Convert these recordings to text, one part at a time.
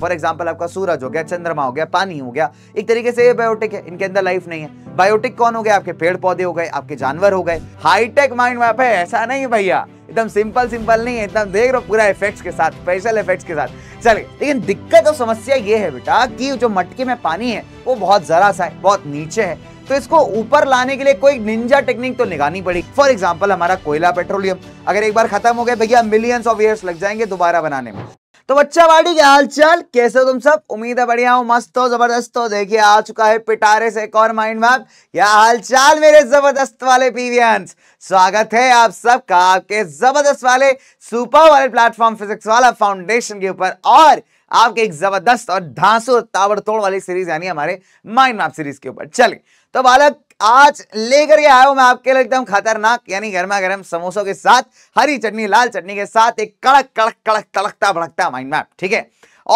for example आपका सूरज हो गया चंद्रमा हो गया पानी हो गया एक तरीके से ये बायोटिक है इनके अंदर लाइफ नहीं है बायोटिक कौन हो गया आपके पेड़ पौधे हो गए आपके जानवर हो गए हाईटेक माइंड मैप है ऐसा नहीं भैया एकदम सिंपल सिंपल नहीं है एकदम देख रहे हो पूरा इफेक्ट्स के साथ स्पेशल इफेक्ट्स के साथ चलिए लेकिन दिक्कत और समस्या ये है बेटा कि जो मटके में पानी है वो बहुत जरा सा है बहुत नीचे है तो इसको ऊपर लाने के लिए कोई निंजा टेक्निक तो निगानी पड़ी फॉर एग्जाम्पल हमारा कोयला पेट्रोलियम अगर एक बार खत्म हो गया भैया मिलियंस ऑफ ईयर्स लग जाएंगे दोबारा बनाने में तो बच्चा बाड़ी क्या हाल चाल कैसे हो तुम सब उम्मीद है बढ़िया हो मस्त हो जबरदस्त हो देखिए आ चुका है पिटारे से एक और माइंड मैप क्या हाल चाल मेरे जबरदस्त वाले पीवियंस स्वागत है आप सबका आपके जबरदस्त वाले सुपर वाले प्लेटफॉर्म फिजिक्स वाला फाउंडेशन के ऊपर और आपके एक जबरदस्त और धांसू ताबड़तोड़ वाली सीरीज यानी हमारे माइंड मैप सीरीज के ऊपर चलिए तो बालक आज लेकर के आया हूं मैं आपके लिए एकदम खतरनाक यानी गर्मा गर्म समोसों के साथ हरी चटनी लाल चटनी के साथ एक कड़क कड़क कड़क तड़कता भड़कता माइंड मैप ठीक है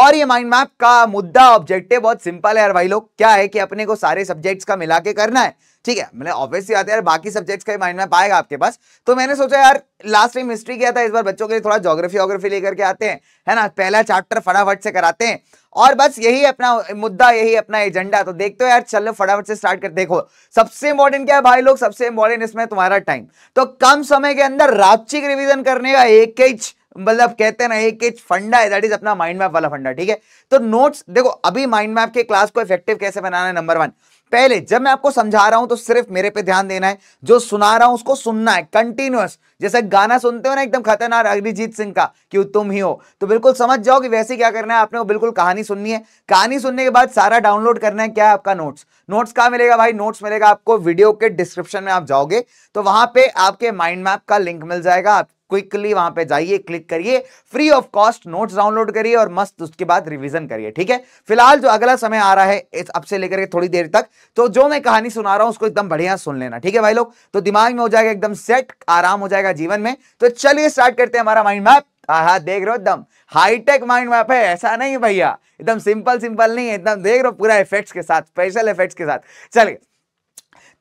और ये माइंड मैप का मुद्दा ऑब्जेक्टिव बहुत सिंपल है यार भाई लोग क्या है कि अपने को सारे सब्जेक्ट्स का मिला के करना है ठीक है मतलब ऑब्वियसली आते यार बाकी सब्जेक्ट्स का माइंड मैप आएगा आपके पास तो मैंने सोचा यार लास्ट टाइम हिस्ट्री किया था इस बार बच्चों के लिए थोड़ा जोग्राफी वोग्राफी लेकर के आते हैं है ना पहला चैप्टर फटाफट से कराते हैं और बस यही अपना मुद्दा यही अपना एजेंडा तो देखते हो यार चलो फटाफट से स्टार्ट कर देखो सबसे इंपॉर्टेंट क्या है भाई लोग सबसे इंपॉर्टेंट इसमें तुम्हारा टाइम तो कम समय के अंदर रापचिक रिविजन करने का एक मतलब कहते हैं ना एक एक फंडा है दैट इज अपना माइंड मैप वाला फंडा ठीक है तो नोट्स देखो अभी माइंड मैप के क्लास को इफेक्टिव कैसे बनाना है नंबर वन पहले जब मैं आपको समझा रहा हूं तो सिर्फ मेरे पे ध्यान देना है जो सुना रहा हूं उसको सुनना है कंटिन्यूस जैसे गाना सुनते हो ना एकदम खतरनाक अग्निजीत सिंह का कि तुम ही हो तो बिल्कुल समझ जाओ कि वैसे क्या करना है आपने वो बिल्कुल कहानी सुननी है कहानी सुनने के बाद सारा डाउनलोड करना है क्या है आपका नोट्स नोट्स कहाँ मिलेगा भाई नोट्स मिलेगा आपको वीडियो के डिस्क्रिप्शन में आप जाओगे तो वहां पे आपके माइंड मैप का लिंक मिल जाएगा आप क्विकली वहां पे जाइए क्लिक करिए free of cost notes download करिए और मस्त उसके बाद रिवीजन करिए ठीक है फिलहाल जो अगला समय आ रहा है इस अब से लेकर के थोड़ी देर तक तो जो मैं कहानी सुना रहा हूं उसको एकदम बढ़िया सुन लेना ठीक है भाई लोग तो दिमाग में हो जाएगा एकदम सेट आराम हो जाएगा जीवन में तो चलिए स्टार्ट करते हैं हमारा माइंड मैप हाँ देख रहे हो एकदम हाईटेक माइंड मैप है ऐसा नहीं भैया एकदम सिंपल सिंपल नहीं है एकदम देख रहे हो पूरा इफेक्ट्स के साथ स्पेशल इफेक्ट्स के साथ चलिए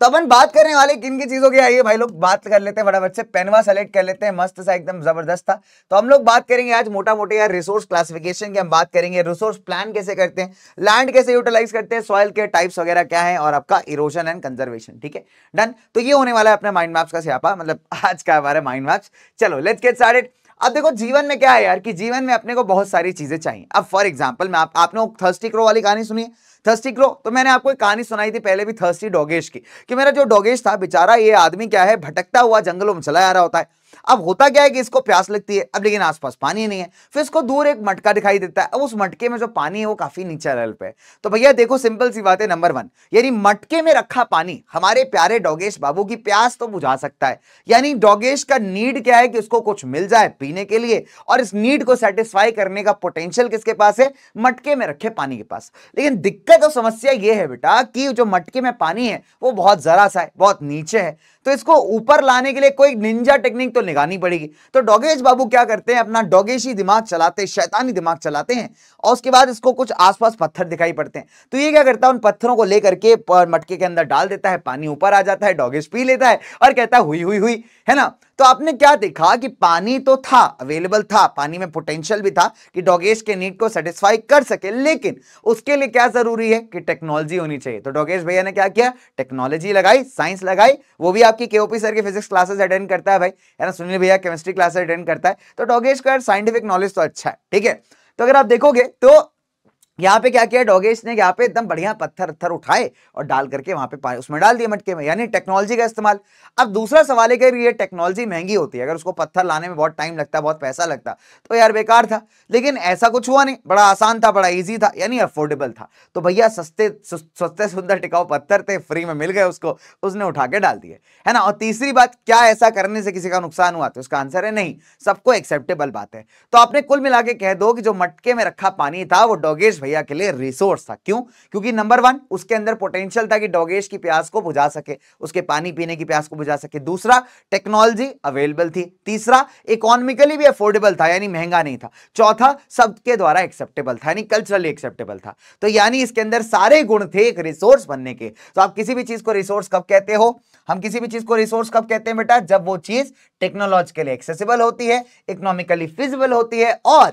तो अपन बात करने वाले किन की चीजों की आइए भाई लोग बात कर लेते हैं बड़ा बच्चे पेनवा सेलेक्ट कर लेते हैं मस्त सा एकदम जबरदस्त था तो हम लोग बात करेंगे आज मोटा मोटे यार रिसोर्स क्लासिफिकेशन की हम बात करेंगे रिसोर्स प्लान कैसे करते हैं लैंड कैसे यूटिलाइज करते हैं सॉइल के टाइप्स वगैरह क्या है और आपका इरोजन एंड कंजर्वेशन ठीक है डन तो ये होने वाला है अपना माइंड मैप्स का सियापा मतलब आज का हमारा माइंड मैप्स चलो लेट्स गेट स्टार्टेड अब देखो जीवन में क्या है यार कि जीवन में अपने को बहुत सारी चीजें चाहिए अब फॉर एग्जाम्पल मैं आप, आपने थर्स्टी क्रो वाली कहानी सुनी है थर्स्टी क्रो तो मैंने आपको एक कहानी सुनाई थी पहले भी थर्स्टी डोगेश की कि मेरा जो डोगेश था बेचारा ये आदमी क्या है भटकता हुआ जंगलों में चला आ रहा होता है अब होता क्या है कि इसको प्यास लगती है अब लेकिन आसपास पानी नहीं है फिर इसको दूर एक मटका दिखाई देता है अब उस मटके में जो पानी है वो काफी नीचे लेवल पे तो भैया देखो सिंपल सी बात है नंबर वन यानी मटके में रखा पानी हमारे प्यारे डोगेश बाबू की प्यास तो बुझा सकता है यानी डोगेश का नीड क्या है कि उसको कुछ मिल जाए पीने के लिए और इस नीड को सेटिस्फाई करने का पोटेंशियल किसके पास है मटके में रखे पानी के पास लेकिन दिक्कत और समस्या यह है बेटा कि जो मटके में पानी है वो बहुत जरा सा है बहुत नीचे है तो इसको ऊपर लाने के लिए कोई निंजा टेक्निक तो निगानी पड़ेगी तो डोगेश बाबू क्या करते हैं अपना डोगेशी दिमाग चलाते हैं शैतानी दिमाग चलाते हैं और उसके बाद इसको कुछ आसपास पत्थर दिखाई पड़ते हैं तो ये क्या करता है उन पत्थरों को लेकर के मटके के अंदर डाल देता है पानी ऊपर आ जाता है डोगेश पी लेता है और कहता है हुई हुई हुई है ना तो आपने क्या देखा कि पानी तो था अवेलेबल था पानी में पोटेंशियल भी था कि डॉगेज के नीड को सेटिस्फाई कर सके लेकिन उसके लिए क्या जरूरी है कि टेक्नोलॉजी होनी चाहिए तो डॉगेज भैया ने क्या किया टेक्नोलॉजी लगाई साइंस लगाई वो भी आपकी केओपी सर की फिजिक्स क्लासेस अटेंड करता है भाई है ना सुनील भैया केमिस्ट्री क्लासेस अटेंड करता है तो डॉगेज का साइंटिफिक नॉलेज तो अच्छा है ठीक है तो अगर आप देखोगे तो यहाँ पे क्या किया डॉगेश ने यहाँ पे एकदम बढ़िया पत्थर पत्थर उठाए और डाल करके वहाँ पे उसमें डाल दिया मटके में यानी टेक्नोलॉजी का इस्तेमाल अब दूसरा सवाल है कि ये टेक्नोलॉजी महंगी होती है अगर उसको पत्थर लाने में बहुत टाइम लगता बहुत पैसा लगता तो यार बेकार था लेकिन ऐसा कुछ हुआ नहीं बड़ा आसान था बड़ा ईजी था यानी अफोर्डेबल था तो भैया सस्ते सस्ते सुंदर टिकाऊ पत्थर थे फ्री में मिल गए उसको उसने उठा के डाल दिए है ना और तीसरी बात क्या ऐसा करने से किसी का नुकसान हुआ था उसका आंसर है नहीं सबको एक्सेप्टेबल बात है तो आपने कुल मिला के कह दो कि जो मटके में रखा पानी था वो डॉगेश भैया के लिए रिसोर्स था क्यों क्योंकि नंबर वन उसके अंदर पोटेंशियल था कि डोगेश की प्यास को बुझा सके उसके पानी पीने की प्यास को बुझा सके दूसरा टेक्नोलॉजी अवेलेबल थी तीसरा इकोनॉमिकली भी अफोर्डेबल था यानी महंगा नहीं था चौथा सबके द्वारा एक्सेप्टेबल था यानी कल्चरली एक्सेप्टेबल था तो यानी इसके अंदर सारे गुण थे एक रिसोर्स बनने के तो आप किसी भी चीज को रिसोर्स कब कहते हो हम किसी भी चीज को रिसोर्स कब कहते हैं बेटा जब वो चीज टेक्नोलॉजिकली एक्सेसिबल होती है इकोनॉमिकली फिजिबल होती है और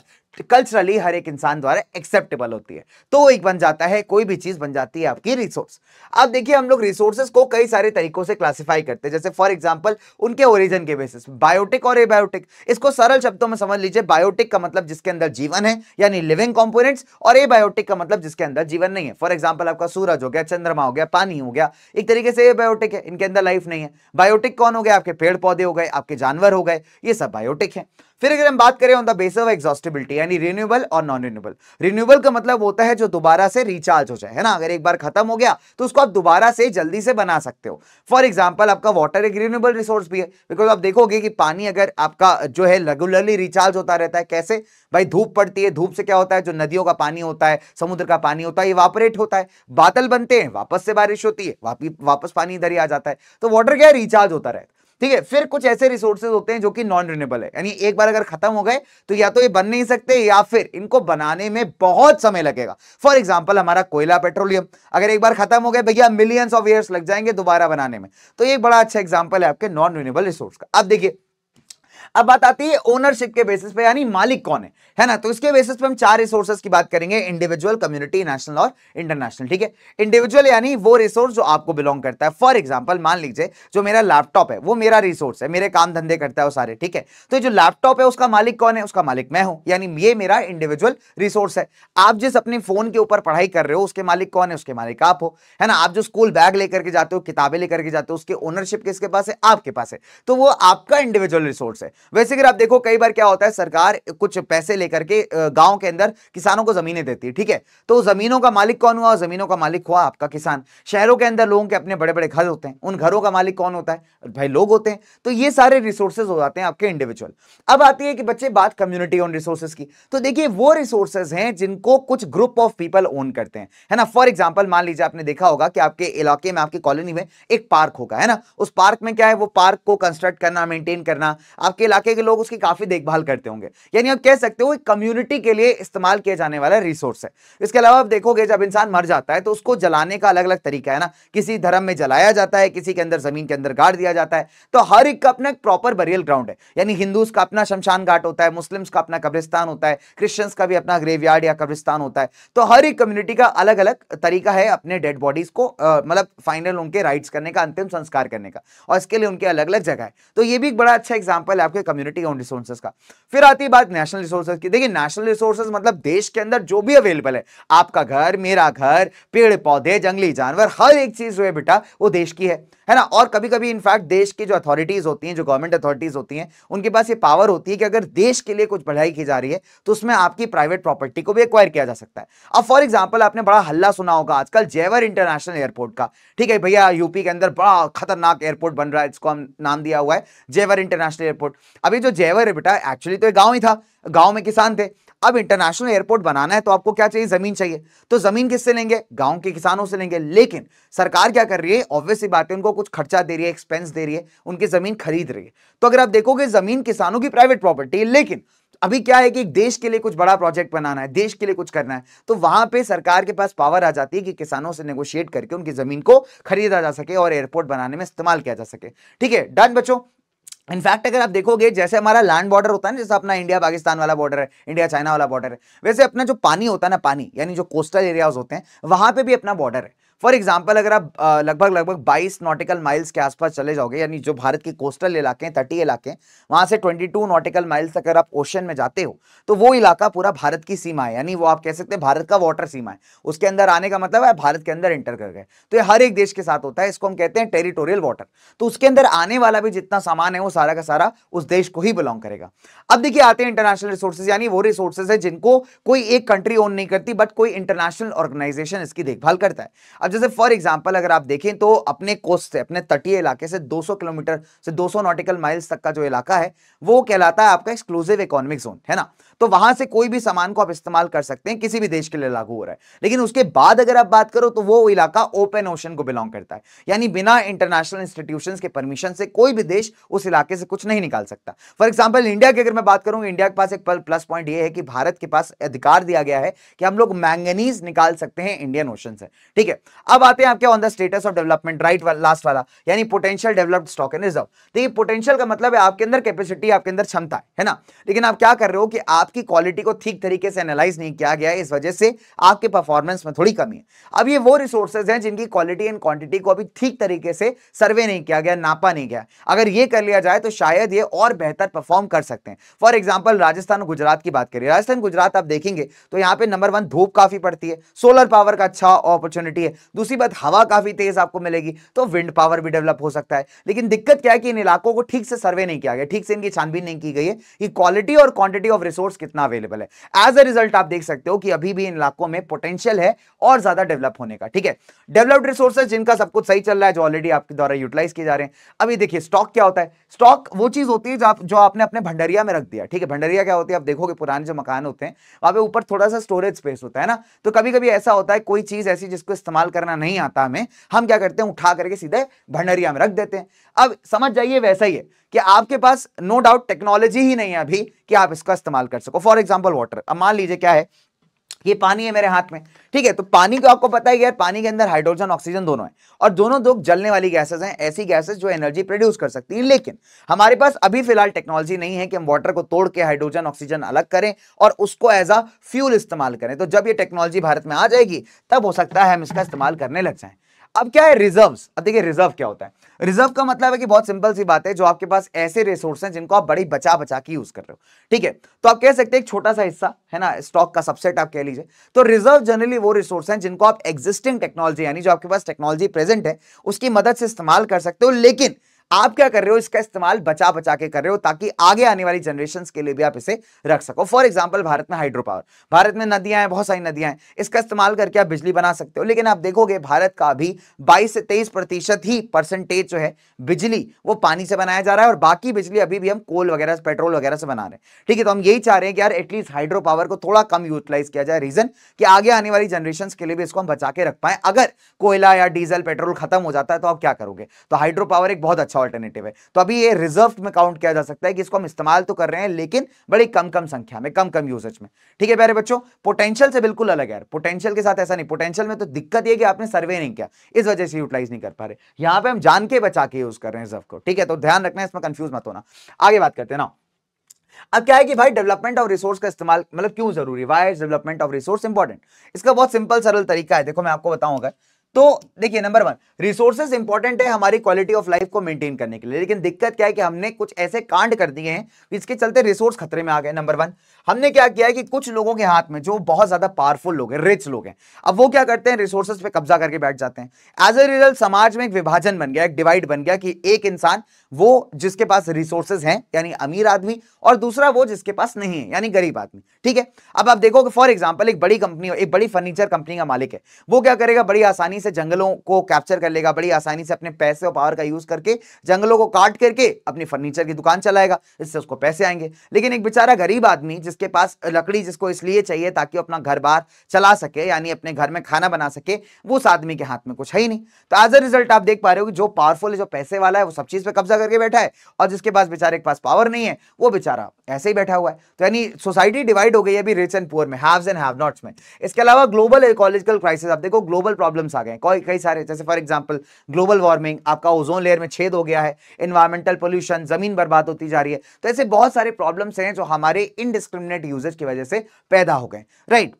कल्चरली तो हर एक इंसान द्वारा एक्सेप्टेबल होती है तो वो एक बन जाता है कोई भी चीज बन जाती है आपकी रिसोर्स अब देखिए हम लोग रिसोर्सेज को कई सारे तरीकों से क्लासिफाई करते हैं जैसे फॉर एग्जाम्पल उनके ओरिजिन के बेसिस बायोटिक और एबायोटिक इसको सरल शब्दों में समझ लीजिए बायोटिक का मतलब जिसके अंदर जीवन है यानी लिविंग कॉम्पोनेट्स और एबायोटिक का मतलब जिसके अंदर जीवन नहीं है फॉर एग्जाम्पल आपका सूरज हो गया चंद्रमा हो गया पानी हो गया एक तरीके से एबायोटिक है इनके अंदर लाइफ नहीं है बायोटिक कौन हो गया आपके पेड़ पौधे हो गए आपके जानवर हो गए ये सब बायोटिक है फिर अगर हम बात करें on the base of exhaustibility यानी रिन्यूएबल और नॉन रिन्यूएबल रिन्यूएबल का मतलब होता है जो दोबारा से रिचार्ज हो जाए है ना अगर एक बार खत्म हो गया तो उसको आप दोबारा से जल्दी से बना सकते हो फॉर एग्जाम्पल आपका वाटर एक रिन्यूएबल रिसोर्स भी है बिकॉज आप देखोगे कि पानी अगर आपका जो है रेगुलरली रिचार्ज होता रहता है कैसे भाई धूप पड़ती है धूप से क्या होता है जो नदियों का पानी होता है समुद्र का पानी होता है इवापरेट होता है बादल बनते हैं वापस से बारिश होती है वापस पानी इधर ही आ जाता है तो वाटर क्या रिचार्ज होता रहता है ठीक है फिर कुछ ऐसे रिसोर्सेज होते हैं जो कि नॉन रिन्यूएबल है यानी एक बार अगर खत्म हो गए तो या तो ये बन नहीं सकते या फिर इनको बनाने में बहुत समय लगेगा फॉर एग्जाम्पल हमारा कोयला पेट्रोलियम अगर एक बार खत्म हो गए भैया मिलियंस ऑफ ईयर्स लग जाएंगे दोबारा बनाने में तो ये एक बड़ा अच्छा एग्जाम्पल है आपके नॉन रिन्यूएबल रिसोर्स का अब देखिए अब बात आती है ओनरशिप के बेसिस पे यानी मालिक कौन है है ना तो इसके बेसिस पे हम चार रिसोर्स की बात करेंगे इंडिविजुअल कम्युनिटी नेशनल और इंटरनेशनल ठीक है इंडिविजुअल यानी वो रिसोर्स जो आपको बिलोंग करता है फॉर एग्जाम्पल मान लीजिए जो मेरा लैपटॉप है वो मेरा रिसोर्स है मेरे काम धंधे करता है वो सारे ठीक है तो जो लैपटॉप है उसका मालिक कौन है उसका मालिक मैं हूं यानी ये मेरा इंडिविजुअल रिसोर्स है आप जिस अपने फोन के ऊपर पढ़ाई कर रहे हो उसके मालिक कौन है उसके मालिक आप हो है ना आप जो स्कूल बैग लेकर के जाते हो किताबें लेकर के जाते हो उसके ओनरशिप किसके पास है आपके पास है तो वो आपका इंडिविजुअल रिसोर्स है वैसे अगर आप देखो कई बार क्या होता है सरकार कुछ पैसे लेकर के गांव के अंदर किसानों को जमीनें देती है ठीक है तो जमीनों का मालिक कौन हुआ जमीनों का मालिक हुआ आपका किसान शहरों के अंदर लोगों के अपने बड़े बड़े घर होते हैं उन घरों का मालिक कौन होता है भाई लोग होते हैं तो ये सारे रिसोर्सेज हो जाते हैं आपके इंडिविजुअल अब आती है कि बच्चे बात कम्युनिटी ऑन रिसोर्सेज की तो देखिए वो रिसोर्सेज हैं जिनको कुछ ग्रुप ऑफ पीपल ओन करते हैं है ना फॉर एग्जाम्पल मान लीजिए आपने देखा होगा कि आपके इलाके में आपकी कॉलोनी में एक पार्क होगा है ना उस पार्क में क्या है वो पार्क को कंस्ट्रक्ट करना मेंटेन करना आपके इलाके के लोग उसकी काफ़ी देखभाल करते होंगे यानी आप कह सकते हो कम्युनिटी के लिए इस्तेमाल किया जाने वाला रिसोर्स है इसके अलावा आप देखोगे जब इंसान मर जाता है तो उसको जलाने का अलग अलग तरीका है ना किसी धर्म में जलाया जाता है किसी के अंदर ज़मीन के अंदर गाड़ दिया जाता है तो हर एक का अपना एक प्रॉपर बरियल ग्राउंड है यानी हिंदूज का अपना शमशान घाट होता है मुस्लिम्स का अपना कब्रिस्तान होता है क्रिश्चियंस का भी अपना ग्रेवयार्ड या कब्रिस्तान होता है तो हर एक कम्युनिटी का अलग अलग तरीका है अपने डेड बॉडीज को मतलब फाइनल उनके राइट्स करने का अंतिम संस्कार करने का और इसके लिए उनके अलग अलग जगह है तो ये भी एक बड़ा अच्छा एग्जाम्पल है आपके आपके कम्युनिटी ओन रिसोर्सेज का फिर आती है बात नेशनल रिसोर्सेज की देखिए नेशनल रिसोर्सेज मतलब देश के अंदर जो भी अवेलेबल है आपका घर मेरा घर पेड़ पौधे जंगली जानवर हर एक चीज जो है बेटा वो देश की है है ना और कभी कभी इनफैक्ट देश की जो अथॉरिटीज होती हैं जो गवर्नमेंट अथॉरिटीज होती हैं उनके पास ये पावर होती है कि अगर देश के लिए कुछ बढ़ाई की जा रही है तो उसमें आपकी प्राइवेट प्रॉपर्टी को भी एक्वायर किया जा सकता है अब फॉर एग्जांपल आपने बड़ा हल्ला सुना होगा आजकल जयवर इंटरनेशनल एयरपोर्ट का ठीक है भैया यूपी के अंदर बड़ा खतरनाक एयरपोर्ट बन रहा है इसको हम नाम दिया हुआ है जयवर इंटरनेशनल एयरपोर्ट अभी जो जयवर है बेटा एक्चुअली तो ये गाँव ही था गाँव में किसान थे अब इंटरनेशनल एयरपोर्ट बनाना है तो आपको क्या चाहिए जमीन चाहिए तो जमीन किससे लेंगे गांव के किसानों से लेंगे लेकिन सरकार क्या कर रही है ऑब्वियसली बात है उनको कुछ खर्चा दे रही है एक्सपेंस दे रही है उनकी जमीन खरीद रही है तो अगर आप देखोगे जमीन किसानों की प्राइवेट प्रॉपर्टी है लेकिन अभी क्या है कि देश के लिए कुछ बड़ा प्रोजेक्ट बनाना है देश के लिए कुछ करना है तो वहां पे सरकार के पास पावर आ जाती है कि किसानों से नेगोशिएट करके उनकी जमीन को खरीदा जा सके और एयरपोर्ट बनाने में इस्तेमाल किया जा सके ठीक है डन बच्चों इनफैक्ट अगर आप देखोगे जैसे हमारा लैंड बॉर्डर होता है ना जैसे अपना इंडिया पाकिस्तान वाला बॉर्डर है इंडिया चाइना वाला बॉर्डर है वैसे अपना जो पानी होता है ना पानी यानी जो कोस्टल एरियाज होते हैं वहां पे भी अपना बॉर्डर है फॉर एग्जाम्पल अगर आप लगभग लगभग 22 नॉटिकल माइल्स के आसपास चले जाओगे यानी जो भारत के कोस्टल इलाके हैं तटीय इलाके हैं वहाँ से 22 नॉटिकल माइल्स तक अगर आप ओशन में जाते हो तो वो इलाका पूरा भारत की सीमा है यानी वो आप कह सकते हैं भारत का वाटर सीमा है उसके अंदर आने का मतलब है भारत के अंदर एंटर कर गए तो ये हर एक देश के साथ होता है इसको हम कहते हैं टेरिटोरियल वाटर तो उसके अंदर आने वाला भी जितना सामान है वो सारा का सारा उस देश को ही बिलोंग करेगा अब देखिए आते हैं इंटरनेशनल रिसोर्सेज यानी वो रिसोर्सेज है जिनको कोई एक कंट्री ओन नहीं करती बट कोई इंटरनेशनल ऑर्गेनाइजेशन इसकी देखभाल करता है अब जैसे फॉर एग्जाम्पल अगर आप देखें तो अपने कोस्ट से अपने तटीय इलाके से 200 किलोमीटर से 200 नॉटिकल माइल्स तक का जो इलाका है वो कहलाता है आपका एक्सक्लूसिव इकोनॉमिक जोन है ना तो वहां से कोई भी सामान को आप इस्तेमाल कर सकते हैं किसी भी देश के लिए लागू हो रहा है लेकिन उसके बाद अगर आप बात करो तो वो इलाका ओपन ओशन को बिलोंग करता है यानी बिना इंटरनेशनल इंस्टीट्यूशन के परमिशन से कोई भी देश उस इलाके से कुछ नहीं निकाल सकता फॉर एग्जाम्पल इंडिया की अगर मैं बात करूँ इंडिया के पास एक प्लस पॉइंट ये है कि भारत के पास अधिकार दिया गया है कि हम लोग मैंगनीज निकाल सकते हैं इंडियन ओशन से ठीक है अब आते हैं आपके on the status of development right last वाला यानी potential developed stock and reserve ये पोटेंशियल का मतलब है आपके अंदर कैपेसिटी आपके अंदर क्षमता है, है ना लेकिन आप क्या कर रहे हो कि आपकी क्वालिटी को ठीक तरीके से एनालाइज नहीं किया गया है इस वजह से आपके परफॉर्मेंस में थोड़ी कमी है अब ये वो रिसोर्सेज हैं जिनकी क्वालिटी एंड क्वांटिटी को अभी ठीक तरीके से सर्वे नहीं किया गया नापा नहीं गया अगर ये कर लिया जाए तो शायद ये और बेहतर परफॉर्म कर सकते हैं फॉर एग्जाम्पल राजस्थान गुजरात की बात करिए राजस्थान गुजरात आप देखेंगे तो यहाँ पे नंबर वन धूप काफी पड़ती है सोलर पावर का अच्छा अपॉर्चुनिटी है दूसरी बात हवा काफ़ी तेज़ आपको मिलेगी तो विंड पावर भी डेवलप हो सकता है लेकिन दिक्कत क्या है कि इन इलाकों को ठीक से सर्वे नहीं किया गया ठीक से इनकी छानबीन नहीं की गई है कि क्वालिटी और क्वांटिटी ऑफ रिसोर्स कितना अवेलेबल है एज अ रिजल्ट आप देख सकते हो कि अभी भी इन इलाकों में पोटेंशियल है और ज़्यादा डेवलप होने का ठीक है डेवलप्ड रिसोर्स जिनका सब कुछ सही चल रहा है जो ऑलरेडी आपके द्वारा यूटिलाइज किए जा रहे हैं अभी देखिए स्टॉक क्या होता है स्टॉक वो चीज़ होती है जो आप जो आपने अपने भंडरिया में रख दिया ठीक है भंडरिया क्या होती है आप देखोगे पुराने जो मकान होते हैं वहां पे ऊपर थोड़ा सा स्टोरेज स्पेस होता है ना तो कभी कभी ऐसा होता है कोई चीज़ ऐसी जिसको इस्तेमाल करना नहीं आता हमें हम क्या करते हैं उठा करके सीधे भंडरिया में रख देते हैं अब समझ जाइए वैसा ही है कि आपके पास नो डाउट टेक्नोलॉजी ही नहीं है अभी कि आप इसका इस्तेमाल कर सको फॉर एग्जाम्पल वाटर अब मान लीजिए क्या है ये पानी है मेरे हाथ में ठीक है तो पानी को आपको पता है पानी के अंदर हाइड्रोजन ऑक्सीजन दोनों है और दोनों दो जलने वाली गैसेज हैं ऐसी गैसेज जो एनर्जी प्रोड्यूस कर सकती हैं लेकिन हमारे पास अभी फिलहाल टेक्नोलॉजी नहीं है कि हम वाटर को तोड़ के हाइड्रोजन ऑक्सीजन अलग करें और उसको एज अ फ्यूल इस्तेमाल करें तो जब ये टेक्नोलॉजी भारत में आ जाएगी तब हो सकता है हम इसका इस्तेमाल करने लग जाए अब क्या है रिजर्व्स अब देखिए रिजर्व क्या होता है रिजर्व का मतलब है कि बहुत सिंपल सी बात है जो आपके पास ऐसे रिसोर्स हैं जिनको आप बड़ी बचा बचा के यूज कर रहे हो ठीक है तो आप कह सकते हैं एक छोटा सा हिस्सा है ना स्टॉक का सबसेट आप कह लीजिए तो रिजर्व जनरली वो रिसोर्स हैं जिनको आप एग्जिस्टिंग टेक्नोलॉजी यानी जो आपके पास टेक्नोलॉजी प्रेजेंट है उसकी मदद से इस्तेमाल कर सकते हो लेकिन आप क्या कर रहे हो इसका इस्तेमाल बचा बचा के कर रहे हो ताकि आगे आने वाली जनरेशन के लिए भी आप इसे रख सको फॉर एग्जाम्पल भारत में हाइड्रो पावर भारत में नदियां हैं बहुत सारी नदियां हैं इसका इस्तेमाल करके आप बिजली बना सकते हो लेकिन आप देखोगे भारत का अभी बाईस से तेईस प्रतिशत ही परसेंटेज जो है बिजली वो पानी से बनाया जा रहा है और बाकी बिजली अभी भी हम कोल वगैरह पेट्रोल वगैरह से बना रहे हैं ठीक है तो हम यही चाह रहे हैं कि यार एटलीस्ट हाइड्रो पावर को थोड़ा कम यूटिलाइज किया जाए रीजन कि आगे आने वाली जनरेशन के लिए भी इसको हम बचा के रख पाए अगर कोयला या डीजल पेट्रोल खत्म हो जाता है तो आप क्या करोगे तो हाइड्रो पावर एक बहुत अच्छा अच्छा ऑल्टरनेटिव है तो अभी ये रिजर्व में काउंट किया जा सकता है कि इसको हम इस्तेमाल तो कर रहे हैं लेकिन बड़ी कम कम संख्या में कम कम यूजेज में ठीक है प्यारे बच्चों पोटेंशियल से बिल्कुल अलग है पोटेंशियल के साथ ऐसा नहीं पोटेंशियल में तो दिक्कत ये कि आपने सर्वे नहीं किया इस वजह से यूटिलाइज नहीं कर पा रहे यहां पर हम जान के बचा के यूज कर रहे हैं रिजर्व को ठीक है तो ध्यान रखना है इसमें कंफ्यूज मत होना आगे बात करते ना अब क्या है कि भाई डेवलपमेंट ऑफ रिसोर्स का इस्तेमाल मतलब क्यों जरूरी है डेवलपमेंट ऑफ रिसोर्स इंपॉर्टेंट इसका बहुत सिंपल सरल तरीका है देखो मैं आपको बताऊंगा तो देखिए नंबर वन रिसोर्सेज इंपॉर्टेंट है हमारी क्वालिटी ऑफ लाइफ को मेंटेन करने के लिए लेकिन दिक्कत क्या है कि हमने कुछ ऐसे कांड कर दिए हैं जिसके चलते रिसोर्स खतरे में आ गए नंबर वन हमने क्या किया है कि कुछ लोगों के हाथ में जो बहुत ज्यादा पावरफुल लोग हैं रिच लोग हैं अब वो क्या करते हैं रिसोर्सेज पे कब्जा करके बैठ जाते हैं एज ए रिजल्ट समाज में एक विभाजन बन गया एक डिवाइड बन गया कि एक इंसान वो जिसके पास रिसोर्सेज हैं यानी अमीर आदमी और दूसरा वो जिसके पास नहीं है यानी गरीब आदमी ठीक है अब आप देखो फॉर एग्जाम्पल एक बड़ी कंपनी एक बड़ी फर्नीचर कंपनी का मालिक है वो क्या करेगा बड़ी आसानी से जंगलों को कैप्चर कर लेगा बड़ी आसानी से अपने पैसे और पावर का यूज करके जंगलों को काट करके अपनी फर्नीचर की दुकान चलाएगा इससे उसको पैसे आएंगे लेकिन एक बेचारा गरीब आदमी जिस जिसके पास लकड़ी जिसको इसलिए चाहिए ताकि अपना घर बार चला सके यानी अपने घर में खाना बना सके वो उस आदमी के हाथ में कुछ है ही नहीं तो एज अ रिजल्ट आप देख पा रहे हो कि जो पावरफुल है जो पैसे वाला है वो सब चीज पे कब्जा करके बैठा है और जिसके पास बेचारे के पास पावर नहीं है वो बेचारा ऐसे ही बैठा हुआ है तो यानी सोसाइटी डिवाइड हो गई है अभी रिच एंड पुअर में हैव्स एंड हैव नॉट्स में इसके अलावा ग्लोबल इकोलॉजिकल क्राइसिस आप देखो ग्लोबल प्रॉब्लम्स आ गए कई सारे जैसे फॉर एग्जाम्पल ग्लोबल वार्मिंग आपका ओजोन लेयर में छेद हो गया है इन्वायरमेंटल पोल्यूशन जमीन बर्बाद होती जा रही है तो ऐसे बहुत सारे प्रॉब्लम्स हैं जो हमारे इनडिस्क्रिमिनेट इंटरनेट यूजेज की वजह से पैदा हो गए राइट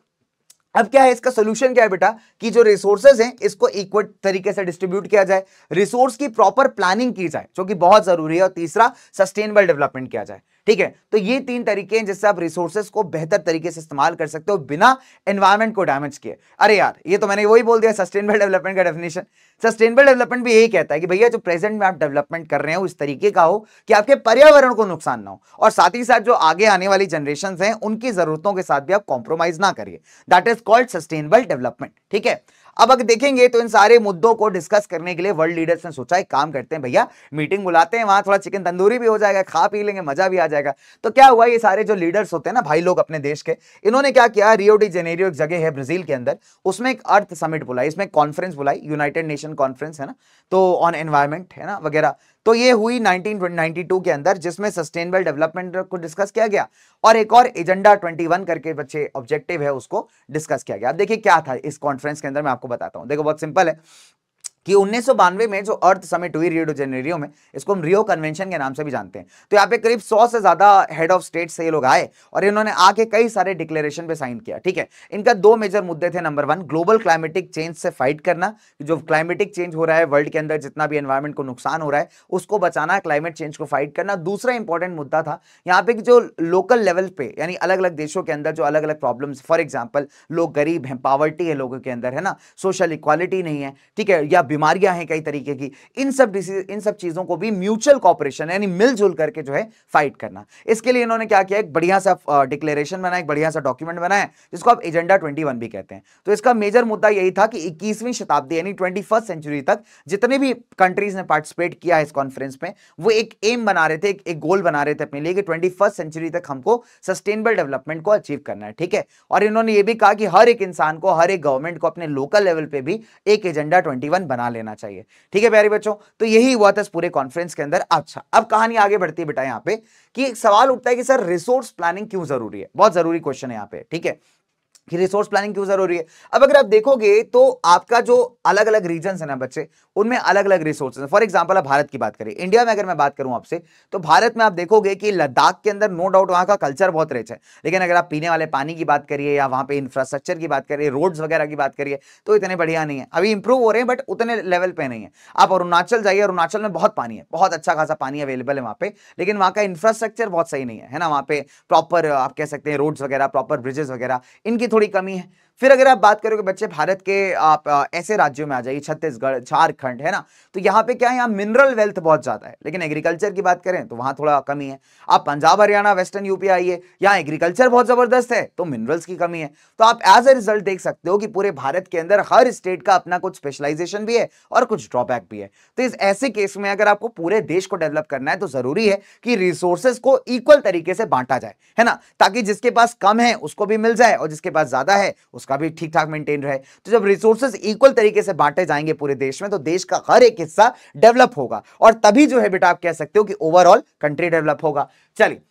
अब क्या है इसका सोल्यूशन क्या है बेटा कि जो रिसोर्सेज हैं इसको इक्वल तरीके से डिस्ट्रीब्यूट किया जाए रिसोर्स की प्रॉपर प्लानिंग की जाए जो कि बहुत जरूरी है और तीसरा सस्टेनेबल डेवलपमेंट किया जाए ठीक है तो ये तीन तरीके हैं जिससे आप रिसोर्सेज को बेहतर तरीके से इस्तेमाल कर सकते हो बिना एनवायरमेंट को डैमेज किए अरे यार ये तो मैंने वही बोल दिया सस्टेनेबल डेवलपमेंट का डेफिनेशन सस्टेनेबल डेवलपमेंट भी यही कहता है कि भैया जो प्रेजेंट में आप डेवलपमेंट कर रहे हैं उस तरीके का हो कि आपके पर्यावरण को नुकसान ना हो और साथ ही साथ जो आगे आने वाली जनरेशन हैं उनकी जरूरतों के साथ भी आप कॉम्प्रोमाइज ना करिए that is called sustainable development ठीक है अब अगर देखेंगे तो इन सारे मुद्दों को डिस्कस करने के लिए वर्ल्ड लीडर्स ने सोचा एक काम करते हैं भैया मीटिंग बुलाते हैं वहां थोड़ा चिकन तंदूरी भी हो जाएगा खा पी लेंगे मजा भी आ जाएगा तो क्या हुआ ये सारे जो लीडर्स होते हैं ना भाई लोग अपने देश के इन्होंने क्या किया रियो डी जेनेरियो एक जगह है ब्राजील के अंदर उसमें एक अर्थ समिट बुलाई इसमें कॉन्फ्रेंस बुलाई यूनाइटेड नेशन कॉन्फ्रेंस है ना तो ऑन एनवायरमेंट है ना वगैरह तो ये हुई 1992 के अंदर जिसमें सस्टेनेबल डेवलपमेंट को डिस्कस किया गया और एक और एजेंडा 21 करके बच्चे ऑब्जेक्टिव है उसको डिस्कस किया गया अब देखिए क्या था इस कॉन्फ्रेंस के अंदर मैं आपको बताता हूं देखो बहुत सिंपल है कि उन्नीस में जो अर्थ समिट हुई रियो जेनेरियो में इसको हम रियो कन्वेंशन के नाम से भी जानते हैं तो यहाँ पे करीब सौ से ज्यादा हेड ऑफ स्टेट से ये लोग आए और इन्होंने आके कई सारे डिक्लेरेशन पे साइन किया ठीक है इनका दो मेजर मुद्दे थे number one global climatic change से फाइट करना जो क्लाइमेटिक चेंज हो रहा है वर्ल्ड के अंदर जितना भी एनवायरमेंट को नुकसान हो रहा है उसको बचाना क्लाइमेट चेंज को फाइट करना दूसरा इंपॉर्टेंट मुद्दा था यहाँ पे जो लोकल लेवल पे यानी अलग अलग देशों के अंदर जो अलग अलग प्रॉब्लम फॉर एग्जाम्पल लोग गरीब हैं पॉवर्टी है लोगों के अंदर है ना सोशल इक्वालिटी नहीं है ठीक है या बीमारियां हैं कई तरीके की इन सब डिसीज इन सब चीज़ों को भी म्यूचुअल कॉपरेशन यानी मिलजुल करके जो है फाइट करना इसके लिए इन्होंने क्या किया एक बढ़िया सा डिक्लेरेशन बनाया एक बढ़िया सा डॉक्यूमेंट बनाया जिसको आप एजेंडा ट्वेंटी भी कहते हैं तो इसका मेजर मुद्दा यही था कि इक्कीसवीं शताब्दी यानी ट्वेंटी सेंचुरी तक जितने भी कंट्रीज ने पार्टिसिपेट किया इस कॉन्फ्रेंस में वो एक एम बना रहे थे एक, एक गोल बना रहे थे अपने लिए कि ट्वेंटी सेंचुरी तक हमको सस्टेनेबल डेवलपमेंट को अचीव करना है ठीक है और इन्होंने ये भी कहा कि हर एक इंसान को हर एक गवर्नमेंट को अपने लोकल लेवल पे भी एक एजेंडा ट्वेंटी बना ना लेना चाहिए ठीक है प्यारे बच्चों तो यही हुआ था इस पूरे कॉन्फ्रेंस के अंदर अच्छा अब कहानी आगे बढ़ती है बेटा यहाँ पे कि एक सवाल उठता है कि सर रिसोर्स प्लानिंग क्यों जरूरी है बहुत जरूरी क्वेश्चन है यहाँ पे ठीक है रिसोर्स प्लानिंग क्यों जरूरी है अब अगर आप देखोगे तो आपका जो अलग अलग रीजन है ना बच्चे उनमें अलग अलग रिसोर्स हैं फॉर एग्जांपल आप भारत की बात करें इंडिया में अगर मैं बात करूं आपसे तो भारत में आप देखोगे कि लद्दाख के अंदर नो डाउट वहां का कल्चर बहुत रिच है लेकिन अगर आप पीने वाले पानी की बात करिए या वहां पर इंफ्रास्ट्रक्चर की बात करिए रोड्स वगैरह की बात करिए तो इतने बढ़िया नहीं है अभी इंप्रूव हो रहे हैं बट उतने लेवल पर नहीं है आप अरुणाचल जाइए अरुणाचल में बहुत पानी है बहुत अच्छा खासा पानी अवेलेबल है वहाँ पे लेकिन वहाँ का इंफ्रास्ट्रक्चर बहुत सही नहीं है ना वहाँ पे प्रॉपर आप कह सकते हैं रोड्स वगैरह प्रॉपर ब्रिजेस वगैरह इनकी थोड़ी कमी है फिर अगर आप बात करोगे बच्चे भारत के आप ऐसे राज्यों में आ जाइए छत्तीसगढ़ झारखंड है ना तो यहाँ पे क्या है यहाँ मिनरल वेल्थ बहुत ज़्यादा है लेकिन एग्रीकल्चर की बात करें तो वहाँ थोड़ा कमी है आप पंजाब हरियाणा वेस्टर्न यूपी आइए यहाँ एग्रीकल्चर बहुत ज़बरदस्त है तो मिनरल्स की कमी है तो आप एज अ रिजल्ट देख सकते हो कि पूरे भारत के अंदर हर स्टेट का अपना कुछ स्पेशलाइजेशन भी है और कुछ ड्रॉबैक भी है तो इस ऐसे केस में अगर आपको पूरे देश को डेवलप करना है तो ज़रूरी है कि रिसोर्सेज को इक्वल तरीके से बांटा जाए है ना ताकि जिसके पास कम है उसको भी मिल जाए और जिसके पास ज़्यादा है उसको उसका भी ठीक ठाक मेंटेन रहे तो जब रिसोर्सेज इक्वल तरीके से बांटे जाएंगे पूरे देश में तो देश का हर एक हिस्सा डेवलप होगा और तभी जो है बेटा आप कह सकते हो कि ओवरऑल कंट्री डेवलप होगा चलिए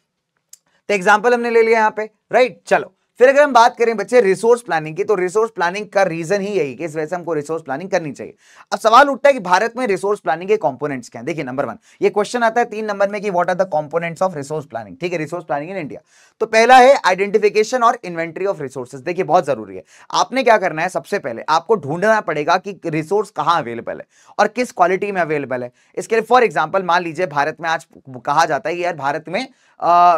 तो एग्जाम्पल हमने ले लिया यहां पर राइट चलो फिर अगर हम बात करें बच्चे रिसोर्स प्लानिंग की तो रिसोर्स प्लानिंग का रीजन ही यही कि इस वजह से हमको रिसोर्स प्लानिंग करनी चाहिए अब सवाल उठता है कि भारत में रिसोर्स प्लानिंग के कंपोनेंट्स क्या हैं देखिए नंबर वन ये क्वेश्चन आता है तीन नंबर में कि what are the components of resource planning ठीक है रिसोर्स प्लानिंग इन इंडिया तो पहला है आइडेंटिफिकेशन और इन्वेंट्री ऑफ रिसोर्सेज देखिए बहुत जरूरी है आपने क्या करना है सबसे पहले आपको ढूंढना पड़ेगा कि रिसोर्स कहाँ अवेलेबल है और किस क्वालिटी में अवेलेबल है इसके लिए फॉर एग्जाम्पल मान लीजिए भारत में आज कहा जाता है कि यार भारत में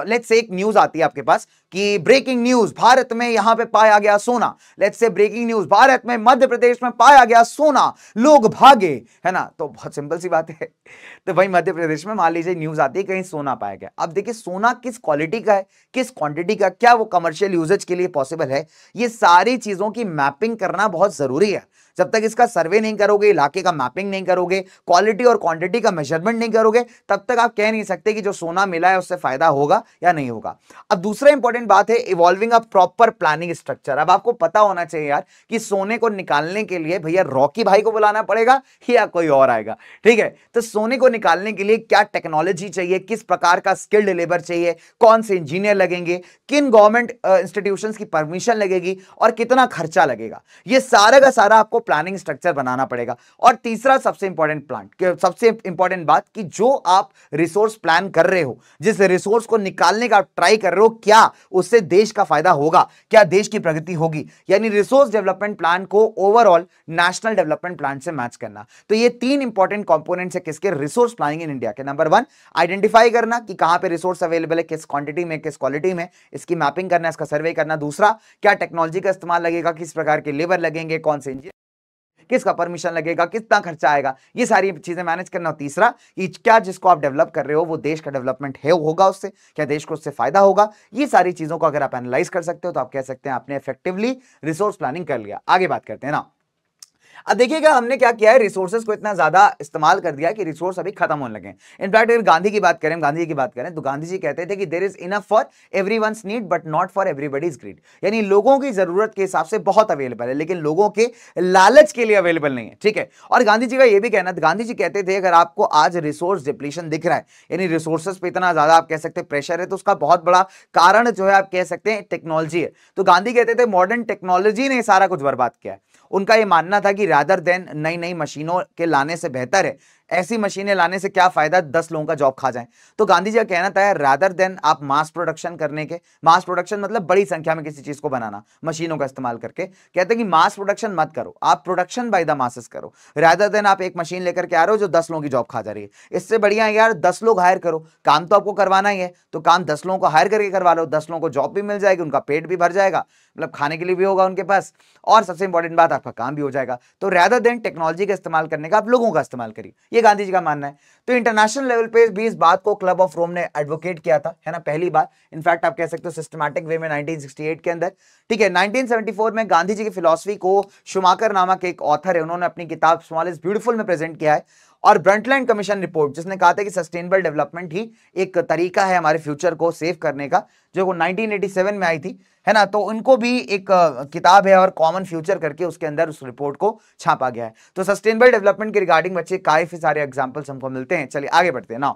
लेट्स से एक न्यूज आती है आपके पास कि ब्रेकिंग न्यूज भारत में यहां पे पाया गया सोना let's say breaking news Bharat में मध्य प्रदेश में पाया गया सोना लोग भागे है ना तो बहुत सिंपल सी बात है तो भाई मध्य प्रदेश में मान लीजिए न्यूज आती है कहीं सोना पाया गया अब देखिए सोना किस क्वालिटी का है किस क्वांटिटी का क्या वो कमर्शियल यूजेज के लिए पॉसिबल है ये सारी चीजों की मैपिंग करना बहुत जरूरी है जब तक इसका सर्वे नहीं करोगे इलाके का मैपिंग नहीं करोगे क्वालिटी और क्वांटिटी का मेजरमेंट नहीं करोगे तब तक आप कह नहीं सकते कि जो सोना मिला है उससे फायदा होगा या नहीं होगा अब दूसरा इंपॉर्टेंट बात है evolving a proper planning structure अब आपको पता होना चाहिए यार कि सोने को निकालने के लिए भैया रॉकी भाई को बुलाना पड़ेगा या कोई और आएगा ठीक है तो सोने को निकालने के लिए क्या टेक्नोलॉजी चाहिए किस प्रकार का स्किल्ड लेबर चाहिए कौन से इंजीनियर लगेंगे किन गवर्नमेंट इंस्टीट्यूशन की परमिशन लगेगी और कितना खर्चा लगेगा ये सारा का सारा आपको प्लानिंग स्ट्रक्चर बनाना पड़ेगा और तीसरा सबसे इंपॉर्टेंट प्लान सबसे इंपॉर्टेंट बात कि जो आप रिसोर्स प्लान कर रहे हो जिस रिसोर्स को निकालने का ट्राई कर रहे हो क्या उससे देश का फायदा होगा क्या देश की प्रगति होगी यानी रिसोर्स डेवलपमेंट प्लान को ओवरऑल नेशनल डेवलपमेंट प्लान से मैच करना तो ये तीन इंपॉर्टेंट कॉम्पोनेंट्स है किसके रिसोर्स प्लानिंग इन इंडिया के नंबर वन आइडेंटिफाई करना कि कहां पर रिसोर्स अवेलेबल है किस क्वांटिटी में किस क्वालिटी में इसकी मैपिंग करना इसका सर्वे करना दूसरा क्या टेक्नोलॉजी का इस्तेमाल लगेगा किस प्रकार के लेबर लगेंगे कौन से इंजीनियर किसका परमिशन लगेगा कितना खर्चा आएगा ये सारी चीज़ें मैनेज करना और तीसरा कि क्या जिसको आप डेवलप कर रहे हो वो देश का डेवलपमेंट है होगा उससे क्या देश को उससे फ़ायदा होगा ये सारी चीज़ों को अगर आप एनालाइज कर सकते हो तो आप कह सकते हैं आपने इफेक्टिवली रिसोर्स प्लानिंग कर लिया आगे बात करते हैं ना अब देखिएगा हमने क्या किया है रिसोर्सेज को इतना ज्यादा इस्तेमाल कर दिया कि रिसोर्स अभी खत्म होने लगे इनफैक्ट अगर गांधी की बात करें गांधी जी की बात करें तो गांधी जी कहते थे कि there is enough for every need but not for everybody's greed यानी लोगों की जरूरत के हिसाब से बहुत अवेलेबल है लेकिन लोगों के लालच के लिए अवेलेबल नहीं है ठीक है और गांधी जी का यह भी कहना था गांधी जी कहते थे अगर आपको आज रिसोर्स डिप्लीशन दिख रहा है यानी रिसोर्सेज पर इतना ज्यादा आप कह सकते प्रेशर है तो उसका बहुत बड़ा कारण जो है आप कह सकते हैं टेक्नोलॉजी है तो गांधी कहते थे मॉडर्न टेक्नोलॉजी ने सारा कुछ बर्बाद किया है उनका यह मानना था कि रादर देन नई नई मशीनों के लाने से बेहतर है ऐसी मशीनें लाने से क्या फायदा दस लोगों का जॉब खा जाए तो गांधी जी का कहना था रादर देन आप मास प्रोडक्शन करने के मास प्रोडक्शन मतलब बड़ी संख्या में किसी चीज को बनाना मशीनों का इस्तेमाल करके कहते हैं कि मास प्रोडक्शन मत करो आप प्रोडक्शन बाय द मासस करो रादर देन आप एक मशीन लेकर के आ रहे हो जो दस लोगों की जॉब खा जा रही है इससे बढ़िया यार दस लोग हायर करो काम तो आपको करवाना ही है तो काम दस लोगों को हायर करके करवा लो दस लोगों को जॉब भी मिल जाएगी उनका पेट भी भर जाएगा मतलब खाने के लिए भी होगा उनके पास और सबसे इंपॉर्टेंट बात आपका काम भी हो जाएगा तो रादर देन टेक्नोलॉजी का इस्तेमाल करने का आप लोगों का इस्तेमाल करिए ये गांधी जी का मानना है तो इंटरनेशनल लेवल पे भी इस बात को क्लब ऑफ रोम ने एडवोकेट किया था है ना पहली बार इनफैक्ट आप कह सकते हो सिस्टमैटिक वे में 1968 के अंदर ठीक है 1974 में गांधी जी की फिलोसफी को शुमाकर नामक एक ऑथर है उन्होंने अपनी किताब स्मॉल इज ब्यूटीफुल में प्रेजेंट किया है और ब्रंटलैंड कमीशन रिपोर्ट जिसने कहा था कि सस्टेनेबल डेवलपमेंट ही एक तरीका है हमारे फ्यूचर को सेव करने का जो 1987 में आई थी है ना तो उनको भी एक किताब है और कॉमन फ्यूचर करके उसके अंदर उस रिपोर्ट को छापा गया है तो सस्टेनेबल डेवलपमेंट के रिगार्डिंग बच्चे काफ़ी सारे एग्जाम्पल्स हमको मिलते हैं चलिए आगे बढ़ते हैं ना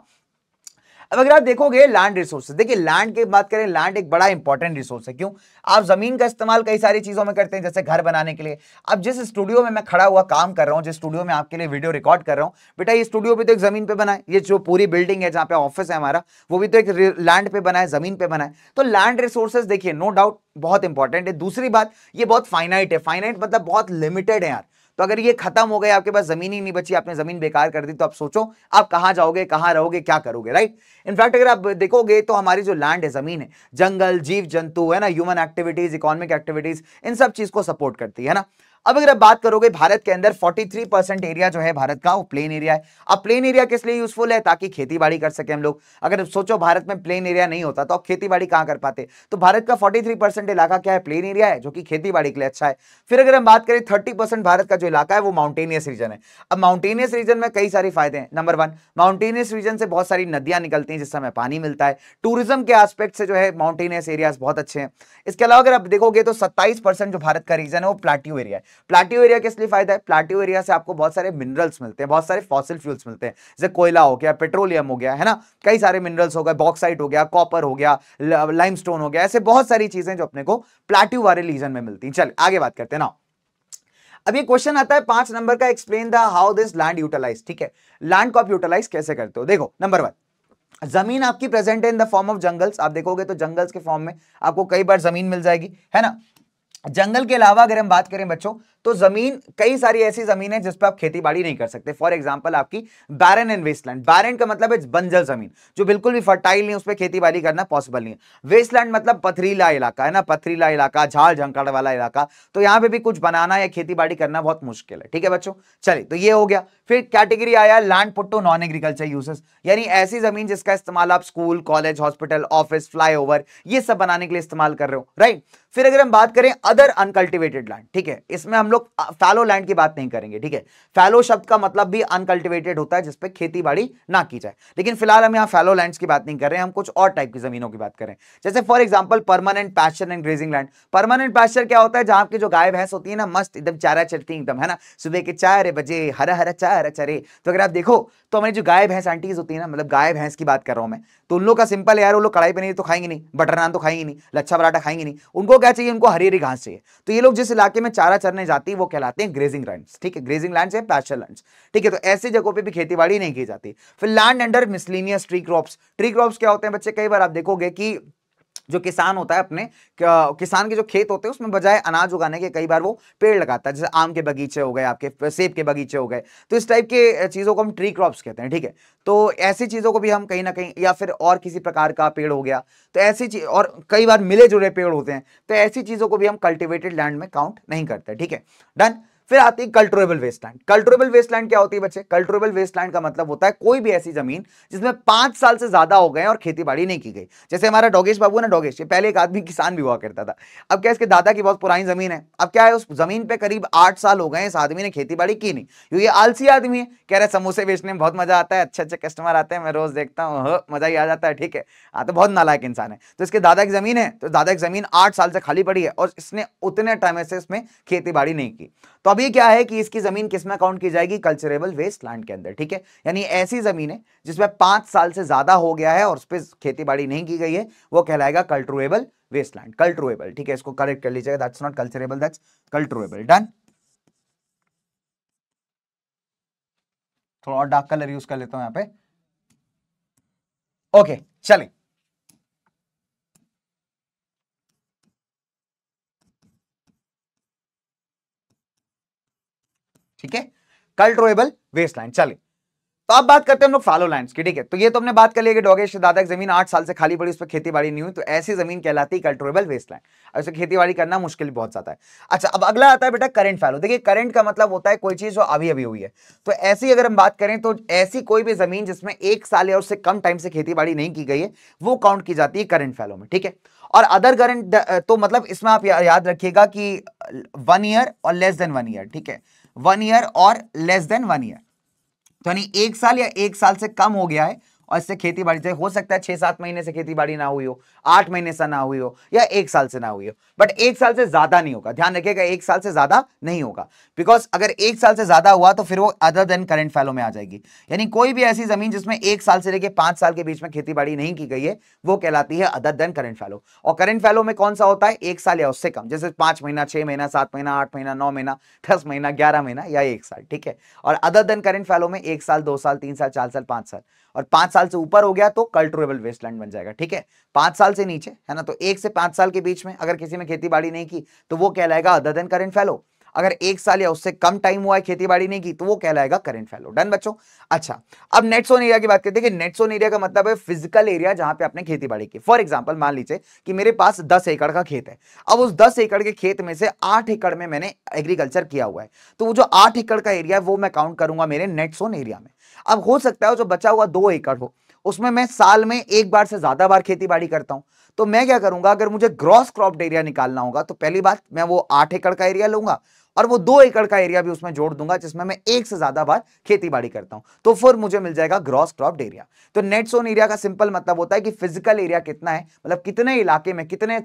अब अगर आप देखोगे लैंड रिसोर्स देखिए लैंड की बात करें लैंड एक बड़ा इंपॉर्टेंट रिसोर्स है क्यों आप जमीन का इस्तेमाल कई सारी चीज़ों में करते हैं जैसे घर बनाने के लिए अब जिस स्टूडियो में मैं खड़ा हुआ काम कर रहा हूँ जिस स्टूडियो में आपके लिए वीडियो रिकॉर्ड कर रहा हूँ बेटा ये स्टूडियो भी तो एक जमीन पर बनाए ये जो पूरी बिल्डिंग है जहाँ पे ऑफिस है हमारा वो भी तो एक लैंड पे बनाए जमीन पे बनाए तो लैंड रिसोर्सेज देखिए नो डाउट बहुत इंपॉर्टेंट है दूसरी बात ये बहुत फाइनाइट है फाइनाइट मतलब बहुत लिमिटेड है यार तो अगर ये खत्म हो गए आपके पास जमीन ही नहीं बची आपने जमीन बेकार कर दी तो आप सोचो आप कहाँ जाओगे कहाँ रहोगे क्या करोगे राइट इनफैक्ट अगर आप देखोगे तो हमारी जो लैंड है जमीन है जंगल जीव जंतु है ना ह्यूमन एक्टिविटीज इकोनॉमिक एक्टिविटीज इन सब चीज को सपोर्ट करती है ना अब अगर आप बात करोगे भारत के अंदर 43 परसेंट एरिया जो है भारत का वो प्लेन एरिया है अब प्लेन एरिया किस लिए यूजफुल है ताकि खेती बाड़ी कर सके हम लोग अगर सोचो भारत में प्लेन एरिया नहीं होता तो आप खेती बाड़ी कहाँ कर पाते तो भारत का फोर्टी इलाका क्या है प्लेन एरिया है जो कि खेती बाड़ी के लिए अच्छा है फिर अगर हम बात करें थर्टी भारत का जो इलाका है वो माउंटेनियस रीजन है अब माउंटेनियस रीजन में कई सारे फायदे हैं नंबर वन माउंटेनियस रीजन से बहुत सारी नदियां निकलती हैं जिससे हमें पानी मिलता है टूरिज्म के आस्पेक्ट से जो है माउंटेनियस एरियाज बहुत अच्छे हैं इसके अलावा अगर आप देखोगे तो सत्ताईस परसेंट जो भारत का रीजन है वो प्लाट्यू एरिया है प्लाटिव एरिया किस लिए फायदा है प्लाटिव एरिया से आपको बहुत सारे मिनरल्स मिलते हैं बहुत सारे फॉसिल फ्यूल्स मिलते हैं जैसे कोयला हो गया पेट्रोलियम हो गया है ना कई सारे मिनरल्स हो गए बॉक्साइट हो गया कॉपर हो गया लाइम हो गया ऐसे बहुत सारी चीजें जो अपने को प्लाट्यू वाले रीजन में मिलती हैं चल आगे बात करते हैं ना अब ये क्वेश्चन आता है पांच नंबर का explain the how this land utilise ठीक है लैंड को आप यूटिलाइज कैसे करते हो देखो नंबर वन जमीन आपकी प्रेजेंट है in the form of jungles आप देखोगे तो जंगल्स के फॉर्म में आपको कई बार जमीन मिल जाएगी है ना जंगल के अलावा अगर हम बात करें बच्चों तो जमीन कई सारी ऐसी जमीन है जिस पर आप खेती बाड़ी नहीं कर सकते फॉर एग्जाम्पल आपकी बैरन एंड वेस्टलैंड बैरन का मतलब है बंजर जमीन जो बिल्कुल भी फर्टाइल नहीं उस पर खेती बाड़ी करना पॉसिबल नहीं है वेस्टलैंड मतलब पथरीला इलाका है ना पथरीला इलाका झाड़ झंकड़ वाला इलाका तो यहाँ पे भी कुछ बनाना या खेती बाड़ी करना बहुत मुश्किल है ठीक है बच्चों चलिए तो ये हो गया फिर कैटेगरी आया land put to non agriculture uses यानी ऐसी जमीन जिसका इस्तेमाल आप school college hospital office flyover ये सब बनाने के लिए इस्तेमाल कर रहे हो राइट फिर अगर हम बात करें अदर अनकल्टिवेटेड लैंड ठीक है इसमें हम लोग फैलो लैंड की बात नहीं करेंगे ठीक है फैलो शब्द का मतलब भी अनकल्टिवेटेड होता है जिसपे खेती बाड़ी ना की जाए लेकिन फिलहाल हम यहाँ फैलो लैंड की बात नहीं कर रहे हैं हम कुछ और टाइप की जमीनों की बात करें जैसे for example permanent pasture and grazing land permanent pasture क्या होता है जहां की जो गाय भैंस होती है ना मस्त एकदम चारा चलती एकदम है ना सुबह के चार बजे हरा हरा चाय हरा चरे तो अगर आप देखो तो हमारी जो गाय भैंस आंटीज होती है ना मतलब गाय भैंस की बात कर रहा हूँ मैं तो उन लोग का सिंपल यार वो लोग कढ़ाई पनीर तो खाएंगे नहीं बटर नान तो खाएंगे नहीं लच्छा पराठा खाएंगे नहीं उनको क्या चाहिए उनको हरी हरी घास चाहिए तो ये लोग जिस इलाके में चारा चरने जाते जाती है वो कहलाते हैं ग्रेजिंग लैंड ठीक है ग्रेजिंग लैंड है पैशल लैंड ठीक है तो ऐसी जगहों पर भी खेती नहीं की जाती फिर land under miscellaneous tree crops tree crops क्या होते हैं बच्चे कई बार आप देखोगे की जो किसान होता है अपने किसान के जो खेत होते हैं उसमें बजाय अनाज उगाने के कई बार वो पेड़ लगाता है जैसे आम के बगीचे हो गए आपके सेब के बगीचे हो गए तो इस टाइप के चीज़ों को हम ट्री क्रॉप्स कहते हैं ठीक है तो ऐसी चीज़ों को भी हम कहीं ना कहीं या फिर और किसी प्रकार का पेड़ हो गया तो ऐसी और कई बार मिले जुले पेड़ होते हैं तो ऐसी चीज़ों को भी हम कल्टिवेटेड लैंड में काउंट नहीं करते ठीक है डन फिर आती है कल्टोरेबल वेस्टलैंड कल्टोरेबल वेस्टलैंड क्या होती है बच्चे कल्टोरेबल वेस्टलैंड का मतलब होता है कोई भी ऐसी जमीन जिसमें पांच साल से ज्यादा हो गए और खेती बाड़ी नहीं की गई जैसे हमारा डोगेश बाबू ना डोगेश ये पहले एक आदमी किसान भी हुआ करता था अब क्या इसके दादा की बहुत पुरानी जमीन है अब क्या है उस जमीन पर करीब आठ साल हो गए इस आदमी ने खेती बाड़ी की नहीं क्योंकि आलसी आदमी है कह रहे समोसे बेचने में बहुत मजा आता है अच्छे अच्छे कस्टमर आते हैं मैं रोज देखता हूँ मजा ही आ जाता है ठीक है आ हाँ, तो बहुत नालायक इंसान है तो इसके दादा की जमीन है तो दादा की जमीन आठ साल से खाली पड़ी है और इसने उतने टाइम से इसमें खेती नहीं की तो अभी अभी क्या है कि इसकी जमीन किसमें काउंट की जाएगी कल्चरेबल वेस्ट लैंड के अंदर ठीक है यानी ऐसी जमीन है जिसमें पांच साल से ज्यादा हो गया है और उस पर खेती बाड़ी नहीं की गई है वो कहलाएगा कल्ट्रोएबल वेस्ट लैंड कल्ट्रोएबल ठीक है इसको करेक्ट कर लीजिएगा that's not culturable that's culturable done थोड़ा और डार्क कलर यूज कर लेता हूं यहां पे ओके चलें ठीक है कल्ट्रोएबल वेस्ट लाइन चले तो अब बात करते हैं हम लोग फॉलो लैंड की ठीक है तो ये तो हमने बात कर लिया कि डोगेश दादा जमीन आठ साल से खाली पड़ी उस पर खेती बाड़ी नहीं हुई तो ऐसी जमीन कहलाती है कल्ट्रोएबल वेस्ट लाइन और उसे खेती बाड़ी करना मुश्किल बहुत ज्यादा है अच्छा अब अगला आता है बेटा करंट फैलो देखिए करंट का मतलब होता है कोई चीज जो अभी अभी हुई है तो ऐसी अगर हम बात करें तो ऐसी कोई भी जमीन जिसमें एक साल या उससे कम टाइम से खेती बाड़ी नहीं की गई है वो काउंट की जाती है करंट फैलो में ठीक है और अदर करंट तो मतलब इसमें आप याद रखिएगा कि वन ईयर और लेस देन वन ईयर ठीक है वन ईयर और लेस देन वन ईयर तो यानी एक साल या एक साल से कम हो गया है और इससे खेती बाड़ी से हो सकता है छह सात महीने से खेती बाड़ी ना हुई हो आठ महीने से ना हुई हो या एक साल से ना हुई हो बट एक साल से ज्यादा नहीं होगा ध्यान रखिएगा एक साल से ज्यादा नहीं होगा बिकॉज अगर एक साल से ज्यादा हुआ तो फिर वो अदर देन करेंट फैलो में आ जाएगी यानी कोई भी ऐसी जमीन जिसमें एक साल से लेकर पांच साल के बीच में खेती नहीं की गई है वो कहलाती है अदर देन करेंट फैलो और करेंट फैलो में कौन सा होता है एक साल या उससे कम जैसे पांच महीना छह महीना सात महीना आठ महीना नौ महीना दस महीना ग्यारह महीना या एक साल ठीक है और अदर देन करेंट फैलो में एक साल दो साल तीन साल चार साल पांच साल और पांच साल से ऊपर हो गया तो कल्टोरेबल वेस्टलैंड बन जाएगा ठीक है पांच साल से नीचे है ना तो एक से पांच साल के बीच में अगर किसी में खेती बाड़ी नहीं की तो वो कहलाएगा अदर देन करेंट फैलो अगर एक साल या उससे कम टाइम हुआ है खेती बाड़ी नहीं की तो वो कहलाएगा करेंट फैलो डन बच्चों अच्छा अब नेटसोन एरिया की बात करते हैं कि नेटसोन एरिया का मतलब है फिजिकल एरिया जहां पे आपने खेती बाड़ी की फॉर एग्जाम्पल मान लीजिए कि मेरे पास दस एकड़ का खेत है अब उस दस एकड़ के खेत में से आठ एकड़ में मैंने एग्रीकल्चर किया हुआ है तो वो जो आठ एकड़ का एरिया है वो मैं काउंट करूंगा मेरे नेटसोन एरिया में अब हो सकता है जो बचा हुआ दो एकड़ हो उसमें मैं साल में एक बार से ज्यादा बार खेती बाड़ी करता हूं तो मैं क्या करूंगा अगर मुझे ग्रॉस क्रॉप एरिया निकालना होगा तो पहली बात मैं वो आठ एकड़ का एरिया लूंगा और वो दो एकड़ का एरिया भी उसमें जोड़ दूंगा जिसमें मैं एक से ज्यादा बार खेती बाड़ी करता हूं तो फिर मुझे मिल जाएगा ग्रॉस क्रॉप एरिया तो नेट सोन एरिया का सिंपल मतलब होता है कि फिजिकल एरिया कितना है मतलब कितने इलाके में कितने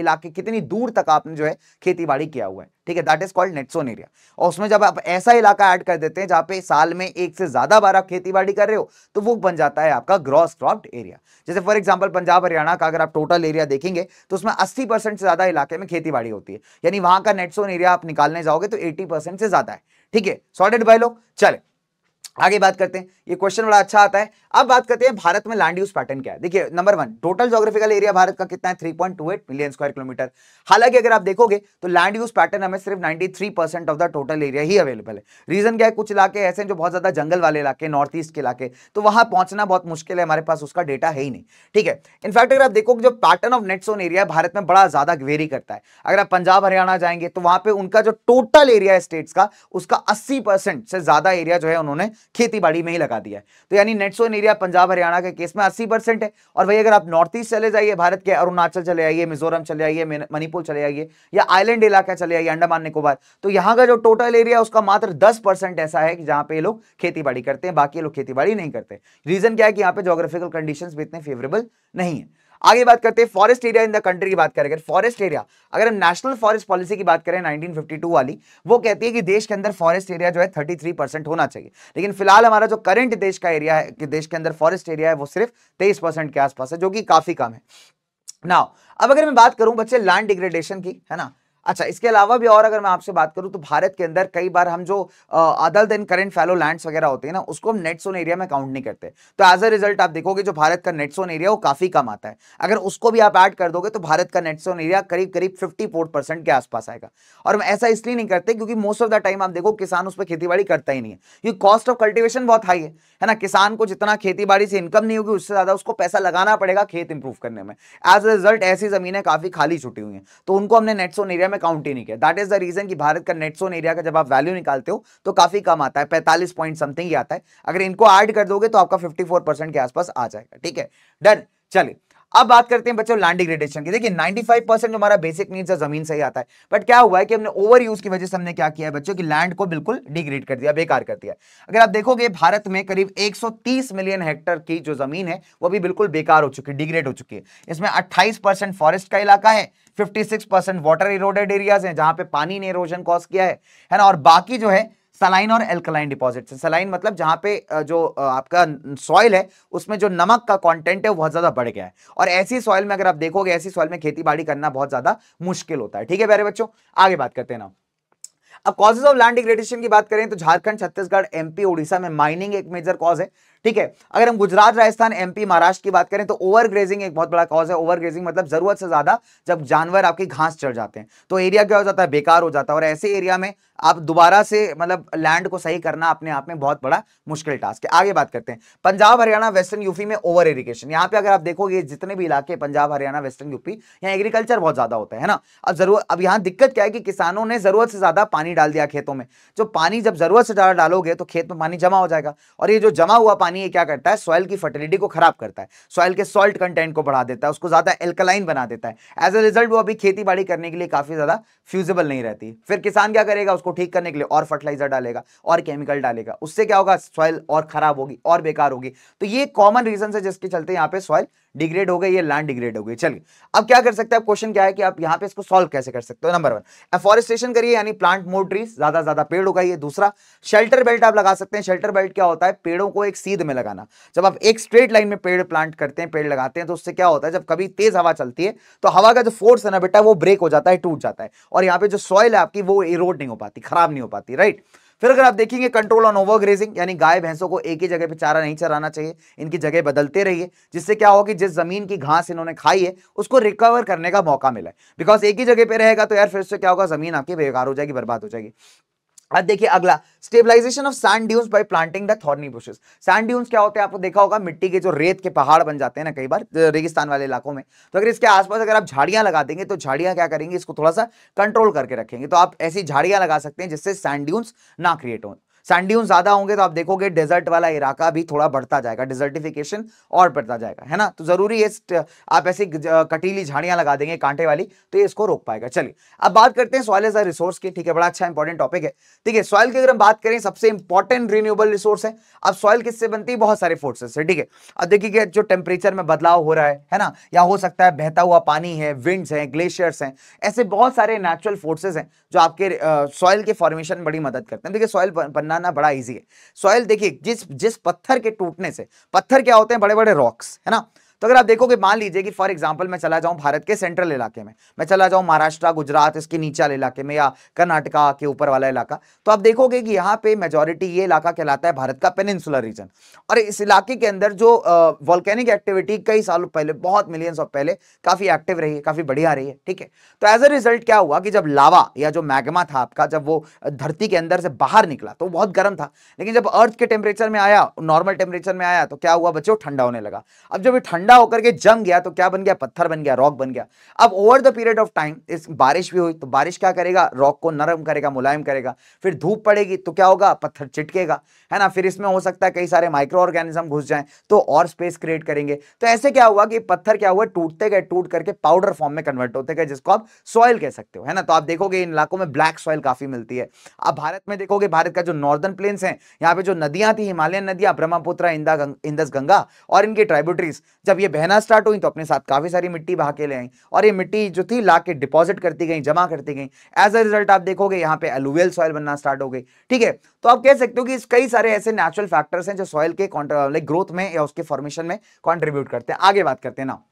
इलाके कितनी दूर तक आपने जो है खेती बाड़ी किया हुआ है ठीक है that is called net sown area और उसमें जब आप ऐसा इलाका ऐड कर देते हैं जहां पे साल में एक से ज्यादा बार आप खेती बाड़ी कर रहे हो तो वो बन जाता है आपका ग्रॉस क्रॉप्ड एरिया जैसे फॉर एग्जाम्पल पंजाब हरियाणा का अगर आप टोटल एरिया देखेंगे तो उसमें अस्सी से ज्यादा इलाके में खेती बाड़ी होती है यानी वहां का नेटसोन एरिया आप निकालने जाओगे तो एटी से ज्यादा है ठीक है सॉर्टेड बाय लोग चले आगे बात करते हैं ये क्वेश्चन बड़ा अच्छा आता है अब बात करते हैं भारत में लैंड यूज पैटर्न क्या है देखिए number one total geographical area Bharat का कितना है 3.28 मिलियन स्क्वायर किलोमीटर हालांकि अगर आप देखोगे तो लैंड यूज पैटर्न हमें सिर्फ 93 percent of the total area ही अवेलेबल है रीजन क्या है कुछ इलाके ऐसे हैं जो बहुत ज्यादा जंगल वाले इलाके नॉर्थ ईस्ट के इलाके तो वहां पहुंचना बहुत मुश्किल है हमारे पास उसका डेटा है ही नहीं ठीक है इनफैक्ट अगर आप देखोगे जो pattern of net sown area Bharat में बड़ा ज्यादा वेरी करता है अगर आप पंजाब हरियाणा जाएंगे तो वहां पर उनका जो टोटल एरिया है स्टेट्स का उसका अस्सी से ज्यादा एरिया जो है उन्होंने खेती बाड़ी में ही लगा दिया है तो यानी नेटसोन एरिया पंजाब हरियाणा के केस में अस्सी परसेंट है और वही अगर आप नॉर्थ ईस्ट चले जाइए भारत के अरुणाचल चले आइए मिजोरम चले आइए मणिपुर चले आइए या आईलैंड इलाका चले आइए अंडमान निकोबार तो यहाँ का जो टोटल एरिया उसका मात्र दस परसेंट ऐसा है कि जहाँ पे लोग खेती बाड़ी करते हैं बाकी लोग खेती बाड़ी नहीं करते रीजन क्या है कि यहाँ पे जोग्राफिकल कंडीशन भी इतने फेवरेबल नहीं है आगे बात करते हैं forest area in the country की बात करें अगर फॉरेस्ट एरिया अगर हम नेशनल फॉरेस्ट पॉलिसी की बात करें 1952 वाली वो कहती है कि देश के अंदर फॉरेस्ट एरिया जो है 33 परसेंट होना चाहिए लेकिन फिलहाल हमारा जो करंट देश का एरिया है कि देश के अंदर फॉरेस्ट एरिया है वो सिर्फ तेईस के आसपास है जो कि काफी कम है ना अब अगर मैं बात करूं बच्चे लैंड डिग्रेडेशन की है ना अच्छा इसके अलावा भी और अगर मैं आपसे बात करूं तो भारत के अंदर कई बार हम जो other than current fallow lands वगैरह होते हैं ना उसको हम नेट सोन एरिया में काउंट नहीं करते तो एज अ रिजल्ट आप देखोगे जो भारत का नेट सोन एरिया वो काफ़ी कम आता है अगर उसको भी आप ऐड कर दोगे तो भारत का नेट सोन एरिया करीब करीब फिफ्टी के आसपास आएगा और हम ऐसा इसलिए नहीं करते क्योंकि मोस्ट ऑफ द टाइम आप देखो किसान उस पर खेती करता ही नहीं है क्योंकि कॉस्ट ऑफ कल्टिवेशन बहुत हाई है है ना किसान को जितना खेती से इनकम नहीं होगी उससे ज़्यादा उसको पैसा लगाना पड़ेगा खेत इंप्रूव करने में एज अ रिजल्ट ऐसी ज़मीनें काफ़ी खाली छुटी हुई हैं तो उनको हमने नेट सोन एरिया में काउंट ही नहीं किया दैट इज द रीजन कि भारत का नेट सोन एरिया का जब आप वैल्यू निकालते हो तो काफी कम आता है पैंतालीस पॉइंट समथिंग ही आता है अगर इनको ऐड कर दोगे तो आपका फिफ्टी परसेंट के आसपास आ जाएगा ठीक है डन चलिए अब बात करते हैं बच्चों लैंड डिग्रेडेशन की देखिए 95 परसेंट हमारा बेसिक नीड्स है जमीन से ही आता है बट क्या हुआ है कि हमने ओवर यूज की वजह से हमने क्या किया है बच्चों की लैंड को बिल्कुल डिग्रेड कर दिया बेकार कर दिया अगर आप देखोगे भारत में करीब 130 मिलियन हेक्टर की जो जमीन है वो भी बिल्कुल बेकार हो चुकी है डिग्रेड हो चुकी है इसमें अट्ठाईस फॉरेस्ट का इलाका है 56 परसेंट वाटर इरोडेड एरियाज हैं जहां पे पानी ने इरोजन कॉज किया है है ना और बाकी जो है सलाइन और एल्कलाइन डिपॉजिट्स सलाइन मतलब जहां पे जो आपका सॉइल है उसमें जो नमक का कंटेंट है बहुत ज़्यादा बढ़ गया है और ऐसी सॉइल में अगर आप देखोगे ऐसी सॉइल में खेती करना बहुत ज़्यादा मुश्किल होता है ठीक है प्यारे बच्चों आगे बात करते हैं ना अब कॉजेज ऑफ लैंड डिग्रेडेशन की बात करें तो झारखंड छत्तीसगढ़ एमपी उड़ीसा में माइनिंग एक मेजर कॉज है ठीक है अगर हम गुजरात राजस्थान एमपी महाराष्ट्र की बात करें तो ओवर ग्रेजिंग एक बहुत बड़ा कॉज है ओवर ग्रेजिंग मतलब जरूरत से ज्यादा जब जानवर आपकी घास चढ़ जाते हैं तो एरिया क्या हो जाता है बेकार हो जाता है और ऐसे एरिया में आप दोबारा से मतलब लैंड को सही करना अपने आप में बहुत बड़ा मुश्किल टास्क है आगे बात करते हैं पंजाब हरियाणा वेस्टर्न यूपी में ओवर इरीगेशन यहाँ पे अगर आप देखोगे जितने भी इलाके पंजाब हरियाणा वेस्टर्न यूपी यहाँ एग्रीकल्चर बहुत ज्यादा होता है ना अब जरूर अब यहाँ दिक्कत क्या है कि किसानों ने जरूरत से ज्यादा पानी डाल दिया खेतों में जो पानी जब जरूरत से ज्यादा डालोगे तो खेत में पानी जमा हो जाएगा और ये जो जमा हुआ पानी पानी ये क्या करता है सॉइल की फर्टिलिटी को खराब करता है सॉइल के सॉल्ट कंटेंट को बढ़ा देता है उसको ज़्यादा एल्कलाइन बना देता है एज अ रिजल्ट वो अभी खेती बाड़ी करने के लिए काफ़ी ज़्यादा फ्यूजेबल नहीं रहती फिर किसान क्या करेगा उसको ठीक करने के लिए और फर्टिलाइजर डालेगा और केमिकल डालेगा उससे क्या होगा सॉइल और खराब होगी और बेकार होगी तो ये कॉमन रीजन है जिसके चलते यहाँ पे सॉइल डिग्रेड हो गए ये लैंड डिग्रेड हो गई चलिए अब क्या कर सकते हैं क्वेश्चन क्या है कि आप यहाँ पे इसको सॉल्व कैसे कर सकते हो नंबर वन एफॉरेस्टेशन करिए यानी प्लांट मोर ट्रीज ज्यादा से ज्यादा पेड़ उगाइए दूसरा शेल्टर बेल्ट आप लगा सकते हैं शेल्टर बेल्ट क्या होता है पेड़ों को एक सीध में लगाना जब आप एक स्ट्रेट लाइन में पेड़ प्लांट करते हैं पेड़ लगाते हैं तो उससे क्या होता है जब कभी तेज हवा चलती है तो हवा का जो फोर्स है ना बेटा वो ब्रेक हो जाता है टूट जाता है और यहाँ पे जो सॉइल है आपकी वो इरोड नहीं हो पाती खराब नहीं हो पाती राइट फिर अगर आप देखेंगे कंट्रोल ऑन ओवर ग्रेजिंग यानी गाय भैंसों को एक ही जगह पे चारा नहीं चराना चाहिए इनकी जगह बदलते रहिए जिससे क्या होगा कि जिस जमीन की घास इन्होंने खाई है उसको रिकवर करने का मौका मिला है बिकॉज एक ही जगह पे रहेगा तो यार फिर से क्या होगा जमीन आपकी बेकार हो जाएगी बर्बाद हो जाएगी अब देखिए अगला stabilisation of sand dunes by planting the thorny bushes sand dunes क्या होते हैं आपको देखा होगा मिट्टी के जो रेत के पहाड़ बन जाते हैं ना कई बार रेगिस्तान वाले इलाकों में तो अगर इसके आसपास अगर आप झाड़ियां लगा देंगे तो झाड़ियां क्या करेंगे इसको थोड़ा सा कंट्रोल करके रखेंगे तो आप ऐसी झाड़ियां लगा सकते हैं जिससे सैंड ड्यून्स ना क्रिएट हों सैंड ज्यादा होंगे तो आप देखोगे डेजर्ट वाला इलाका भी थोड़ा बढ़ता जाएगा डिजर्टिफिकेशन और बढ़ता जाएगा है ना तो जरूरी है आप ऐसी कटीली झाड़ियां लगा देंगे कांटे वाली तो ये इसको रोक पाएगा चलिए अब बात करते हैं सॉइल एज अ रिसोर्स की ठीक है बड़ा अच्छा इंपॉर्टेंट टॉपिक है ठीक है सॉइल की अगर हम बात करें सबसे इंपॉर्टेंट रिन्यूएबल रिसोर्स है अब सॉइल किससे बनती है बहुत सारे फोर्सेस है ठीक है अब देखिए जो टेम्परेचर में बदलाव हो रहा है है ना या हो सकता है बहता हुआ पानी है विंड्स हैं ग्लेशियर्स हैं ऐसे बहुत सारे नेचुरल फोर्सेज हैं जो आपके सॉइल के फॉर्मेशन बड़ी मदद करते हैं देखिए सॉइल बनना बनाना बड़ा ईजी है सॉइल देखिए जिस जिस पत्थर के टूटने से पत्थर क्या होते हैं बड़े बड़े रॉक्स है ना तो अगर आप देखोगे मान लीजिए कि फॉर एग्जाम्पल मैं चला जाऊँ भारत के सेंट्रल इलाके में मैं चला जाऊँ महाराष्ट्र गुजरात इसके नीचे वाले इलाके में या कर्नाटका के ऊपर वाला इलाका तो आप देखोगे कि यहाँ पे मेजोरिटी ये इलाका कहलाता है भारत का पेनिनसुलर रीजन और इस इलाके के अंदर जो वॉल्केनिक एक्टिविटी कई सालों पहले बहुत मिलियंस ऑफ पहले काफ़ी एक्टिव रही है काफ़ी बढ़िया रही है ठीक है तो एज अ रिजल्ट क्या हुआ कि जब लावा या जो मैगमा था आपका जब वो धरती के अंदर से बाहर निकला तो बहुत गर्म था लेकिन जब अर्थ के टेम्परेचर में आया नॉर्मल टेम्परेचर में आया तो क्या हुआ बच्चों ठंडा होने लगा अब जब ये ठंडा ठंडा होकर के जम गया तो क्या बन गया पत्थर बन गया रॉक बन गया अब over the period of time इस बारिश भी हुई तो बारिश क्या करेगा रॉक को नरम करेगा मुलायम करेगा फिर धूप पड़ेगी तो क्या होगा पत्थर चिटकेगा है ना फिर इसमें हो सकता है कई सारे माइक्रो ऑर्गेनिज्म घुस जाए तो और स्पेस क्रिएट करेंगे तो ऐसे क्या हुआ कि पत्थर क्या हुआ टूटते गए टूट करके पाउडर फॉर्म में कन्वर्ट होते गए जिसको आप सॉइल कह सकते हो है ना तो आप देखोगे इन इलाकों में ब्लैक सॉइल काफी मिलती है आप भारत में देखोगे भारत का जो नॉर्दर्न प्लेन्स है यहाँ पे जो नदियां थी हिमालयन नदियां ब्रह्मपुत्र इंदा इंदस गंगा और इनकी ट्राइब्यूटरीज जब ये बहना स्टार्ट हुई तो अपने साथ काफ़ी सारी मिट्टी बहा के ले आई और ये मिट्टी जो थी ला के डिपॉजिट करती गई जमा करती गई एज अ रिजल्ट आप देखोगे यहाँ पे एलुवियल सॉइल बनना स्टार्ट हो गई ठीक है तो आप कह सकते हो कि कई सारे ऐसे नेचुरल फैक्टर्स हैं जो सॉइल के लाइक ग्रोथ में या उसके फॉर्मेशन में कॉन्ट्रीब्यूट करते हैं आगे बात करते हैं ना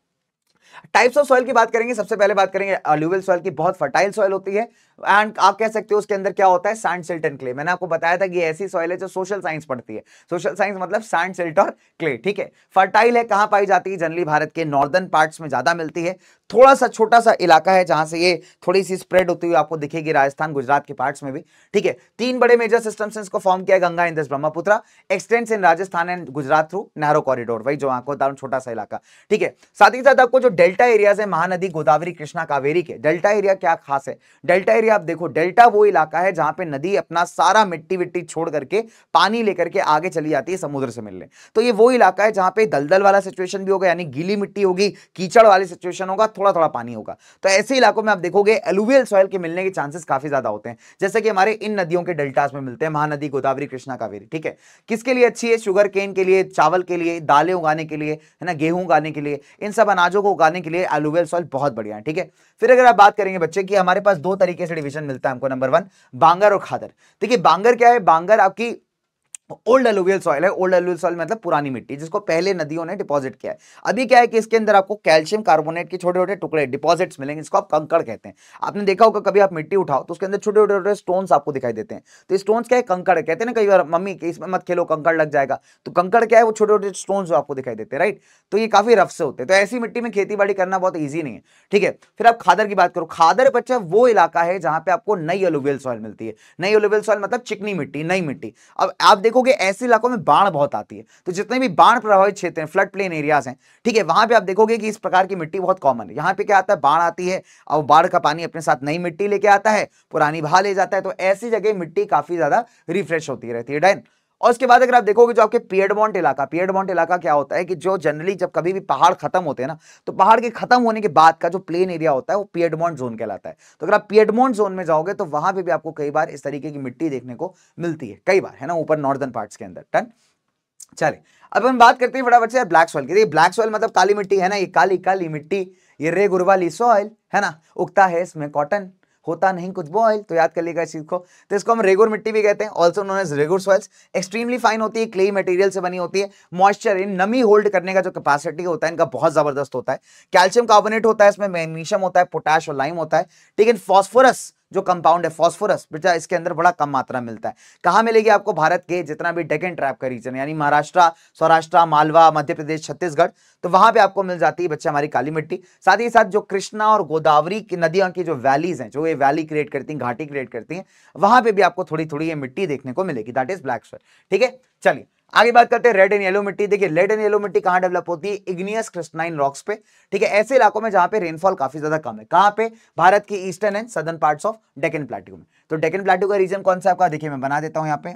टाइप्स ऑफ सॉइल की बात करेंगे सबसे पहले बात करेंगे अल्यूवल सॉइल की बहुत फर्टाइल सॉइल होती है एंड आप कह सकते हो उसके अंदर क्या होता है सैंड सिल्ट एंड क्ले मैंने आपको बताया था कि ऐसी सॉइल है जो सोशल साइंस पढ़ती है सोशल साइंस मतलब सैंड सिल्ट और क्ले ठीक है फर्टाइल है कहां पाई जाती है जनरली भारत के नॉर्दर्न पार्ट्स में ज़्यादा मिलती है थोड़ा सा छोटा सा इलाका है जहां से ये थोड़ी सी स्प्रेड होती हुई आपको दिखेगी राजस्थान गुजरात के पार्ट्स में भी ठीक है तीन बड़े मेजर सिस्टम्स इसको फॉर्म किया Ganga Indus Brahmaputra extends in Rajasthan and Gujarat through नहरो कॉरिडोर वही जो आपको दार छोटा सा इलाका ठीक है साथ ही साथ आपको जो डेल्टा एरियाज है महानदी गोदावरी कृष्णा कावेरी के डेल्टा एरिया क्या खास है डेल्टा एरिया आप देखो डेल्टा वो इलाका है जहां पे नदी अपना सारा मिट्टी विट्टी छोड़ करके पानी लेकर के आगे चली जाती है समुद्र से मिलने तो ये वो इलाका है जहां पे दलदल वाला सिचुएशन भी होगा यानी गीली मिट्टी होगी कीचड़ वाली सिचुएशन होगा थोड़ा थोड़ा पानी होगा तो ऐसे इलाकों में आप देखोगे एलुवियल सॉइल के मिलने के चांसेस काफी ज्यादा होते हैं जैसे कि हमारे इन नदियों के डेल्टाज में मिलते हैं महानदी गोदावरी कृष्णा कावेरी ठीक है किसके लिए अच्छी है शुगर केन के लिए चावल के लिए दालें उगाने के लिए है ना गेहूं उगाने के लिए इन सब अनाजों को उगा लगाने के लिए एलुवेल सॉइल बहुत बढ़िया है ठीक है फिर अगर आप बात करेंगे बच्चे की हमारे पास दो तरीके से डिविजन मिलता है हमको नंबर वन बांगर और खादर देखिए बांगर क्या है बांगर आपकी ओल्ड एलुवियल सॉइल है ओल्ड एलुवियल सॉइल मतलब पुरानी मिट्टी जिसको पहले नदियों ने डिपॉजिट किया है अभी क्या है कि इसके अंदर आपको कैल्शियम कार्बोनेट के छोटे छोटे टुकड़े डिपॉजिट्स मिलेंगे इसको आप कंकड़ कहते हैं आपने देखा होगा कभी आप मिट्टी उठाओ तो उसके अंदर छोटे छोटे छोटे स्टोन आपको दिखाई देते हैं तो स्टोन क्या है कंकड़ कहते हैं ना कई बार मम्मी इसमें मत खेलो कंकड़ लग जाएगा तो कंकड़ क्या है वो छोटे छोटे स्टोन्स आपको दिखाई देते हैं राइट तो ये काफी रफ से होते हैं तो ऐसी मिट्टी में खेती करना बहुत ईजी नहीं है ठीक है फिर आप खादर की बात करो खादर बच्चा वो इलाका है जहां पर आपको नई अलुवियल सॉइल मिलती है नई अलुवियल सॉइल मतलब चिकनी मिट्टी नई मिट्टी अब आप देखो देखोगे ऐसे इलाकों में बाढ़ बहुत आती है तो जितने भी बाढ़ प्रभावित क्षेत्र हैं फ्लड प्लेन एरियाज हैं ठीक है वहां पे आप देखोगे कि इस प्रकार की मिट्टी बहुत कॉमन है यहाँ पे क्या आता है बाढ़ आती है और बाढ़ का पानी अपने साथ नई मिट्टी लेके आता है पुरानी भा ले जाता है तो ऐसी जगह मिट्टी काफी ज्यादा रिफ्रेश होती रहती है डेन और उसके बाद अगर आप देखोगे जो आपके पियडमोंट इलाका पियडमोंट इलाका क्या होता है कि जो जनरली जब कभी भी पहाड़ खत्म होते हैं ना तो पहाड़ के खत्म होने के बाद का जो प्लेन एरिया होता है वो पियडमोंट जोन कहलाता है तो अगर आप पियडमोंट जोन में जाओगे तो वहां पर भी आपको कई बार इस तरीके की मिट्टी देखने को मिलती है कई बार है ना ऊपर नॉर्दर्न पार्ट्स के अंदर टन चले अब हम बात करते हैं फटाफट से ब्लैक सॉइल की देखिए ब्लैक सॉइल मतलब काली मिट्टी है ना ये काली काली मिट्टी ये रे गुरवाली सॉइल है ना उगता है इसमें कॉटन होता नहीं कुछ बॉयल तो याद कर लेगा इस चीज़ को तो इसको हम रेगुर मिट्टी भी कहते हैं also known as regur soils extremely fine होती है क्ले मटेरियल से बनी होती है मॉइस्चर इन नमी होल्ड करने का जो कैपेसिटी होता है इनका बहुत ज़बरदस्त होता है कैल्शियम कार्बोनेट होता है इसमें मैग्नीशियम होता है पोटाश और लाइम होता है ठीक है फॉस्फोरस जो कंपाउंड है फॉस्फोरस बेटा इसके अंदर बड़ा कम मात्रा मिलता है कहाँ मिलेगी आपको भारत के जितना भी डेकन ट्रैप का रीजन यानी महाराष्ट्र सौराष्ट्र मालवा मध्य प्रदेश छत्तीसगढ़ तो वहां पे आपको मिल जाती है बच्चा हमारी काली मिट्टी साथ ही साथ जो कृष्णा और गोदावरी की नदियों की जो वैलीज हैं जो ये वैली क्रिएट करती हैं घाटी क्रिएट करती हैं वहां पर भी आपको थोड़ी थोड़ी ये मिट्टी देखने को मिलेगी दैट इज ब्लैक सोयल ठीक है चलिए आगे बात करते हैं रेड एंड येलो मिट्टी देखिए रेड एंड येलो मिट्टी कहाँ डेवलप होती है इग्नियस क्रिस्टनाइन रॉक्स पे ठीक है ऐसे इलाकों में जहां पे रेनफॉल काफी ज्यादा कम है कहाँ पे भारत की eastern and southern parts of Deccan plateau में तो डेकन प्लाट्यू का रीजन कौन सा आपका देखिए मैं बना देता हूँ यहाँ पे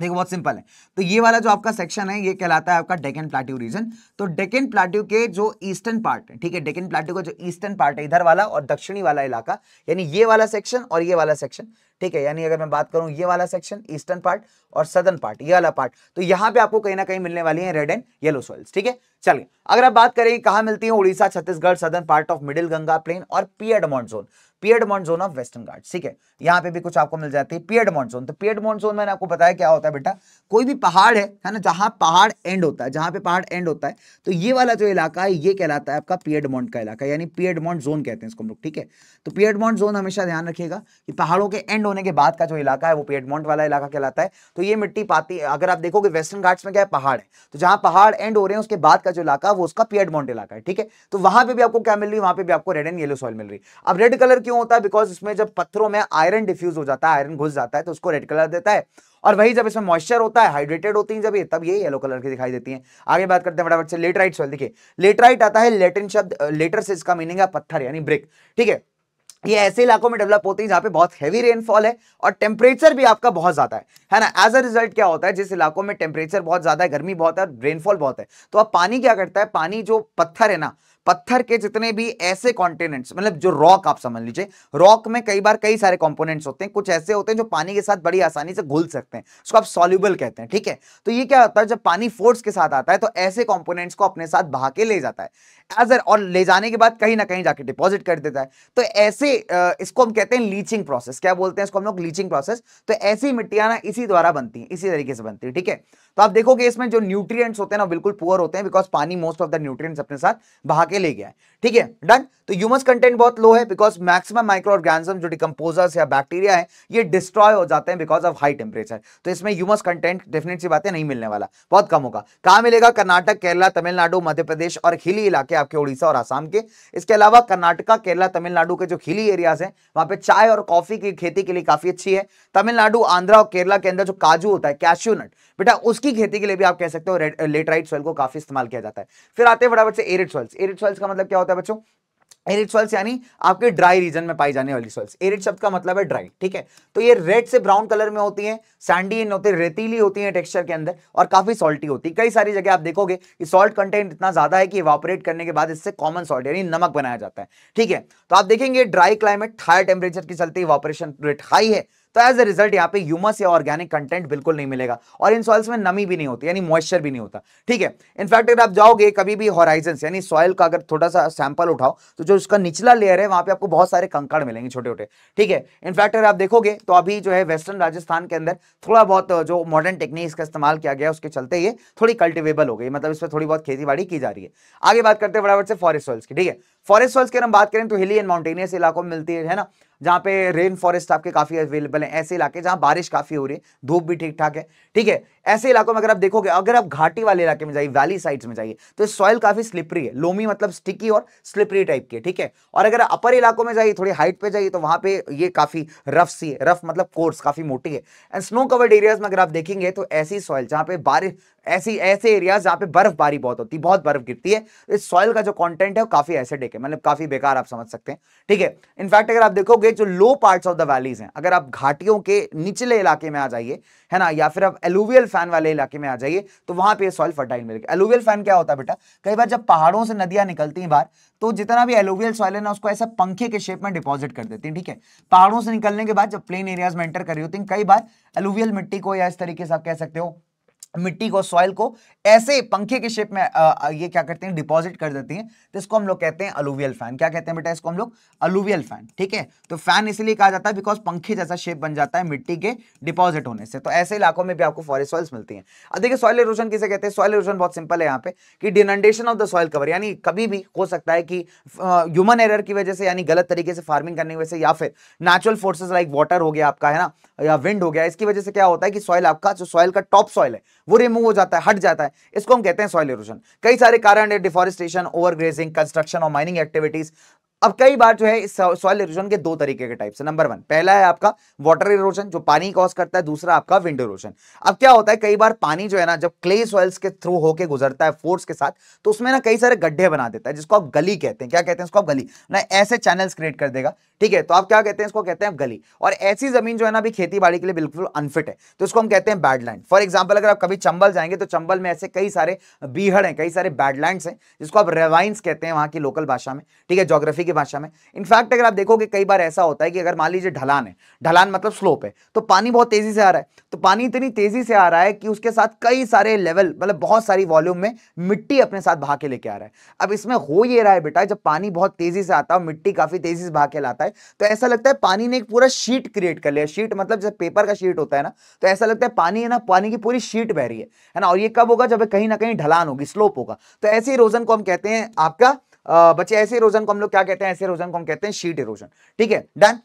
देखो बहुत सिंपल है तो ये वाला जो आपका सेक्शन है ये कहलाता है आपका डेकन प्लाट्यू रीजन तो डेकन प्लाट्यू के जो ईस्टर्न पार्ट है ठीक है डेकन प्लाट्यू का जो ईस्टर्न पार्ट है इधर वाला और दक्षिणी वाला इलाका यानी ये वाला सेक्शन और ये वाला सेक्शन ठीक है यानी अगर मैं बात करूं ये वाला सेक्शन ईस्टर्न पार्ट और सदर्न पार्ट ये वाला पार्ट तो यहाँ पे आपको कहीं ना कहीं मिलने वाली है रेड एंड येलो सॉइल्स ठीक है चलिए अगर आप बात करें कहा मिलती है Orissa Chhattisgarh southern part of middle Ganga plain और piedmont zone piedmont zone of western Ghat ठीक है यहाँ पे भी कुछ आपको मिल जाती है पियड जोन तो पियडमोंट जोन मैंने आपको बताया क्या होता है बेटा कोई भी पहाड़ है ना जहां पहाड़ एंड होता है जहां पे पहाड़ एंड होता है तो ये वाला जो इलाका है ये कहलाता है आपका पियड मॉन्ट का इलाका यानी पियड मॉन्ट जोन कहते हैं इसको हम लोग ठीक है तो पियड मॉन्ट जोन हमेशा ध्यान रखिएगा कि पहाड़ों के एंड होने के बाद का जो इलाका है वो पियड मॉन्ट वाला इलाका कहलाता है तो ये मिट्टी पाती अगर आप देखोगे वेस्टर्न घाट्स में क्या है पहाड़ है तो जहां पहाड़ एंड हो रहे हैं उसके बाद का जो इलाका वो उसका पियड माउंट इलाका है ठीक है तो वहां पे भी आपको क्या मिल रही है वहां पे भी आपको रेड एंड येलो सॉइल मिल रही है अब रेड कलर क्यों होता है बिकॉज इसमें जब पत्थरों में आयरन डिफ्यूज हो जाता है आयरन घुस जाता है तो उसको रेड कलर देता है और वही जब इसमें मॉइस्चर होता है हाइड्रेटेड होती है जब ये तब ये येलो कलर की दिखाई देती है आगे बात करते हैं फटाफट से लेटराइट सॉइल देखिए लेटराइट आता है लेटिन शब्द लेटर से इसका मीनिंग है पत्थर यानी ब्रिक ठीक है ये ऐसे इलाकों में डेवलप होते हैं जहां पे बहुत हैवी रेनफॉल है और टेम्परेचर भी आपका बहुत ज़्यादा है है ना एज अ रिजल्ट क्या होता है जिस इलाकों में टेम्परेचर बहुत ज़्यादा है गर्मी बहुत है रेनफॉल बहुत है तो अब पानी क्या करता है पानी जो पत्थर है ना पत्थर के जितने भी ऐसे कॉन्टिनेंट्स मतलब जो रॉक आप समझ लीजिए रॉक में कई बार कई सारे कॉम्पोनेंट्स होते हैं कुछ ऐसे होते हैं जो पानी के साथ बड़ी आसानी से घुल सकते हैं उसको आप सॉल्यूबल कहते हैं ठीक है तो ये क्या होता है जब पानी फोर्स के साथ आता है तो ऐसे कॉम्पोनेंट्स को अपने साथ बहा के ले जाता है एज और ले जाने के बाद कहीं ना कहीं जाके डिपॉजिट कर देता है तो ऐसे इसको हम कहते हैं लीचिंग प्रोसेस क्या बोलते हैं इसको हम लोग लीचिंग प्रोसेस तो ऐसी मिट्टियां ना इसी द्वारा बनती हैं इसी तरीके से बनती है ठीक है तो आप देखोगे इसमें जो न्यूट्रिएंट्स होते हैं ना बिल्कुल पुअर होते हैं बिकॉज पानी मोस्ट ऑफ द न्यूट्रिएंट्स अपने साथ बहा के के ले गया है ठीक है डन तो ह्यूमस कंटेंट बहुत लो है बिकॉज मैक्सिमम माइक्रो ऑर्गेनिज्म जो डिकम्पोजर्स या बैक्टीरिया है ये डिस्ट्रॉय हो जाते हैं बिकॉज ऑफ हाई टेम्परेचर तो इसमें ह्यूमस कंटेंट डेफिनेट सी बातें नहीं मिलने वाला बहुत कम होगा कहाँ मिलेगा कर्नाटक केरला तमिलनाडु मध्य प्रदेश और हिली इलाके आपके उड़ीसा और आसाम के इसके अलावा कर्नाटका केरला तमिलनाडु के जो हिली एरियाज हैं वहां पर चाय और कॉफी की खेती के लिए काफी अच्छी है तमिलनाडु आंध्रा और केरला के अंदर जो काजू होता है कैश्यू नट बेटा उसकी खेती के लिए भी आप कह सकते हो लेटराइट सॉइल को काफी इस्तेमाल किया जाता है फिर आते हैं बड़ा से एरिड सॉइल्स एरिड सॉइल्स का मतलब क्या होता है बच्चों एरिड सॉइल्स यानी आपके ड्राई रीजन में पाई जाने वाली सॉइल्स एरिड शब्द का मतलब है ड्राई ठीक है तो ये रेड से ब्राउन कलर में होती है सैंडी इन होती है रेतीली होती है टेक्सचर के अंदर और काफी सॉल्टी होती है कई सारी जगह आप देखोगे कि सॉल्ट कंटेंट इतना ज्यादा है कि इवापोरेट करने के बाद इससे कॉमन सॉल्ट यानी नमक बनाया जाता है ठीक है तो आप देखेंगे ड्राई क्लाइमेट हायर टेम्परेचर की चलती वॉपरेशन रेट हाई है तो एज ए रिजल्ट यहाँ पे ह्यूमस या ऑर्गेनिक कंटेंट बिल्कुल नहीं मिलेगा और इन सॉइल्स में नमी भी नहीं होती यानी मॉइस्चर भी नहीं होता ठीक है इनफैक्ट अगर आप जाओगे कभी भी हॉराइजन यानी सॉइल का अगर थोड़ा सा सैंपल उठाओ तो जो उसका निचला लेयर है वहां पर आपको बहुत सारे कंकड़ मिलेंगे छोटे छोटे ठीक है इनफैक्ट अगर आप देखोगे तो अभी जो है वेस्टर्न राजस्थान के अंदर थोड़ा बहुत जो मॉडर्न टेक्निक्स का इस्तेमाल किया गया उसके चलते ये थोड़ी कल्टिवेबल हो गई मतलब इस पर थोड़ी बहुत खेती की जा रही है आगे बात करते हैं बराबर से फॉरेस्ट सॉइल्स की ठीक है फॉरेस्ट सॉइल्स की हम बात करें तो हिली एंड माउंटेनियस इलाकों में मिलती है ना जहाँ पे रेन फॉरेस्ट आपके काफ़ी अवेलेबल है ऐसे इलाके जहाँ बारिश काफ़ी हो रही है धूप भी ठीक ठाक है ठीक है ऐसे इलाकों में अगर आप देखोगे अगर आप घाटी वाले इलाके में जाइए वैली साइड्स में जाइए तो सॉइल काफी स्लिपरी है लोमी मतलब स्टिकी और स्लिपरी टाइप की ठीक है और अगर अपर इलाकों में जाइए थोड़ी हाइट पे जाइए तो वहां पे ये काफी रफ सी है रफ मतलब कोर्स काफी मोटी है एंड स्नो कवर्ड एरियाज में अगर आप देखेंगे तो ऐसी सॉइल जहां पे बारिश ऐसी ऐसे एरियाज जहां पे बर्फबारी बहुत होती है बहुत बर्फ गिरती है तो इस सॉइल का जो कॉन्टेंट है वो काफी एसिडिक है मतलब काफी बेकार आप समझ सकते हैं ठीक है इनफैक्ट अगर आप देखोगे जो low part of the valleys हैं अगर आप घाटियों के निचले इलाके में आ जाइए है ना या फिर आप एलुवियल फैन वाले इलाके में आ जाइए तो वहां पे सॉइल फर्टाइल मिलेगी एलोवियल फैन क्या होता है बेटा कई बार जब पहाड़ों से नदियां निकलती हैं बाहर तो जितना भी एलोवियल सॉइल है ना उसको ऐसा पंखे के शेप में डिपॉजिट कर देती है ठीक है पहाड़ों से निकलने के बाद जब प्लेन एरियाज में एंटर कर रही होती है कई बार एलोवियल मिट्टी को या इस तरीके से आप कह सकते हो मिट्टी को सॉइल को ऐसे पंखे के शेप में आ, ये क्या करते हैं डिपॉजिट कर देती हैं तो इसको हम लोग कहते हैं अलूवियल फैन क्या कहते हैं बेटा इसको हम लोग अलूवियल फैन ठीक है तो फैन इसलिए कहा जाता है बिकॉज पंखे जैसा शेप बन जाता है मिट्टी के डिपॉजिट होने से तो ऐसे इलाकों में भी आपको फॉरेस्ट सॉइल्स मिलती हैं अब देखिए सॉइल इरोजन किसे कहते हैं सॉइल इरोजन बहुत सिंपल है यहाँ पे कि denudation of the soil cover यानी कभी भी हो सकता है कि ह्यूमन एरर की वजह से यानी गलत तरीके से फार्मिंग करने की वजह से या फिर नेचुरल फोर्सेज लाइक वाटर हो गया आपका है ना या विंड हो गया इसकी वजह से क्या होता है कि सॉइल आपका जो सॉइल का टॉप सॉइल है वो रिमूव हो जाता है हट जाता है इसको हम कहते हैं सॉइल इरोजन कई सारे कारण है डिफॉरेस्टेशन ओवरग्रेजिंग कंस्ट्रक्शन और माइनिंग एक्टिविटीज अब कई बार जो है सॉइल इरोजन के दो तरीके के टाइप्स नंबर वन पहला है आपका वाटर इरोजन जो पानी कॉज करता है दूसरा आपका विंड इरोजन अब क्या होता है कई बार पानी जो है ना जब क्ले सॉइल्स के थ्रू होके गुजरता है फोर्स के साथ तो उसमें ना कई सारे गड्ढे बना देता है जिसको आप गली कहते हैं क्या कहते हैं उसको आप गली ना ऐसे चैनल्स क्रिएट कर देगा ठीक है तो आप क्या कहते हैं इसको कहते हैं गली और ऐसी जमीन जो है ना अभी खेती बाड़ी के लिए बिल्कुल अनफिट है तो इसको हम कहते हैं बैडलैंड फॉर एग्जाम्पल अगर आप कभी चंबल जाएंगे तो चंबल में ऐसे कई सारे बीहड़ हैं कई सारे बैडलैंड्स हैं जिसको आप रेवाइंस कहते हैं वहाँ की लोकल भाषा में ठीक है जोग्राफी की भाषा में इनफैक्ट अगर आप देखोगे कई बार ऐसा होता है कि अगर मान लीजिए ढलान है ढलान मतलब स्लोप है तो पानी बहुत तेजी से आ रहा है तो पानी इतनी तेजी से आ रहा है कि उसके साथ कई सारे लेवल मतलब बहुत सारी वॉल्यूम में मिट्टी अपने साथ भाग के लेके आ रहा है अब इसमें हो ये रहा है बेटा जब पानी बहुत तेजी से आता है मिट्टी काफी तेजी से भाग के लाता है है तो ऐसा लगता है पानी ने एक पूरा शीट क्रिएट कर लिया शीट मतलब जैसे पेपर का शीट होता है ना तो ऐसा लगता है पानी है ना पानी की पूरी शीट बह रही है है ना और ये कब होगा जब कहीं ना कहीं ढलान होगी स्लोप होगा तो ऐसे इरोजन को हम कहते हैं आपका बच्चे ऐसे इरोजन को हम लोग क्या कहते हैं ऐसे इरोजन को हम कहते हैं शीट इरोजन ठीक है डन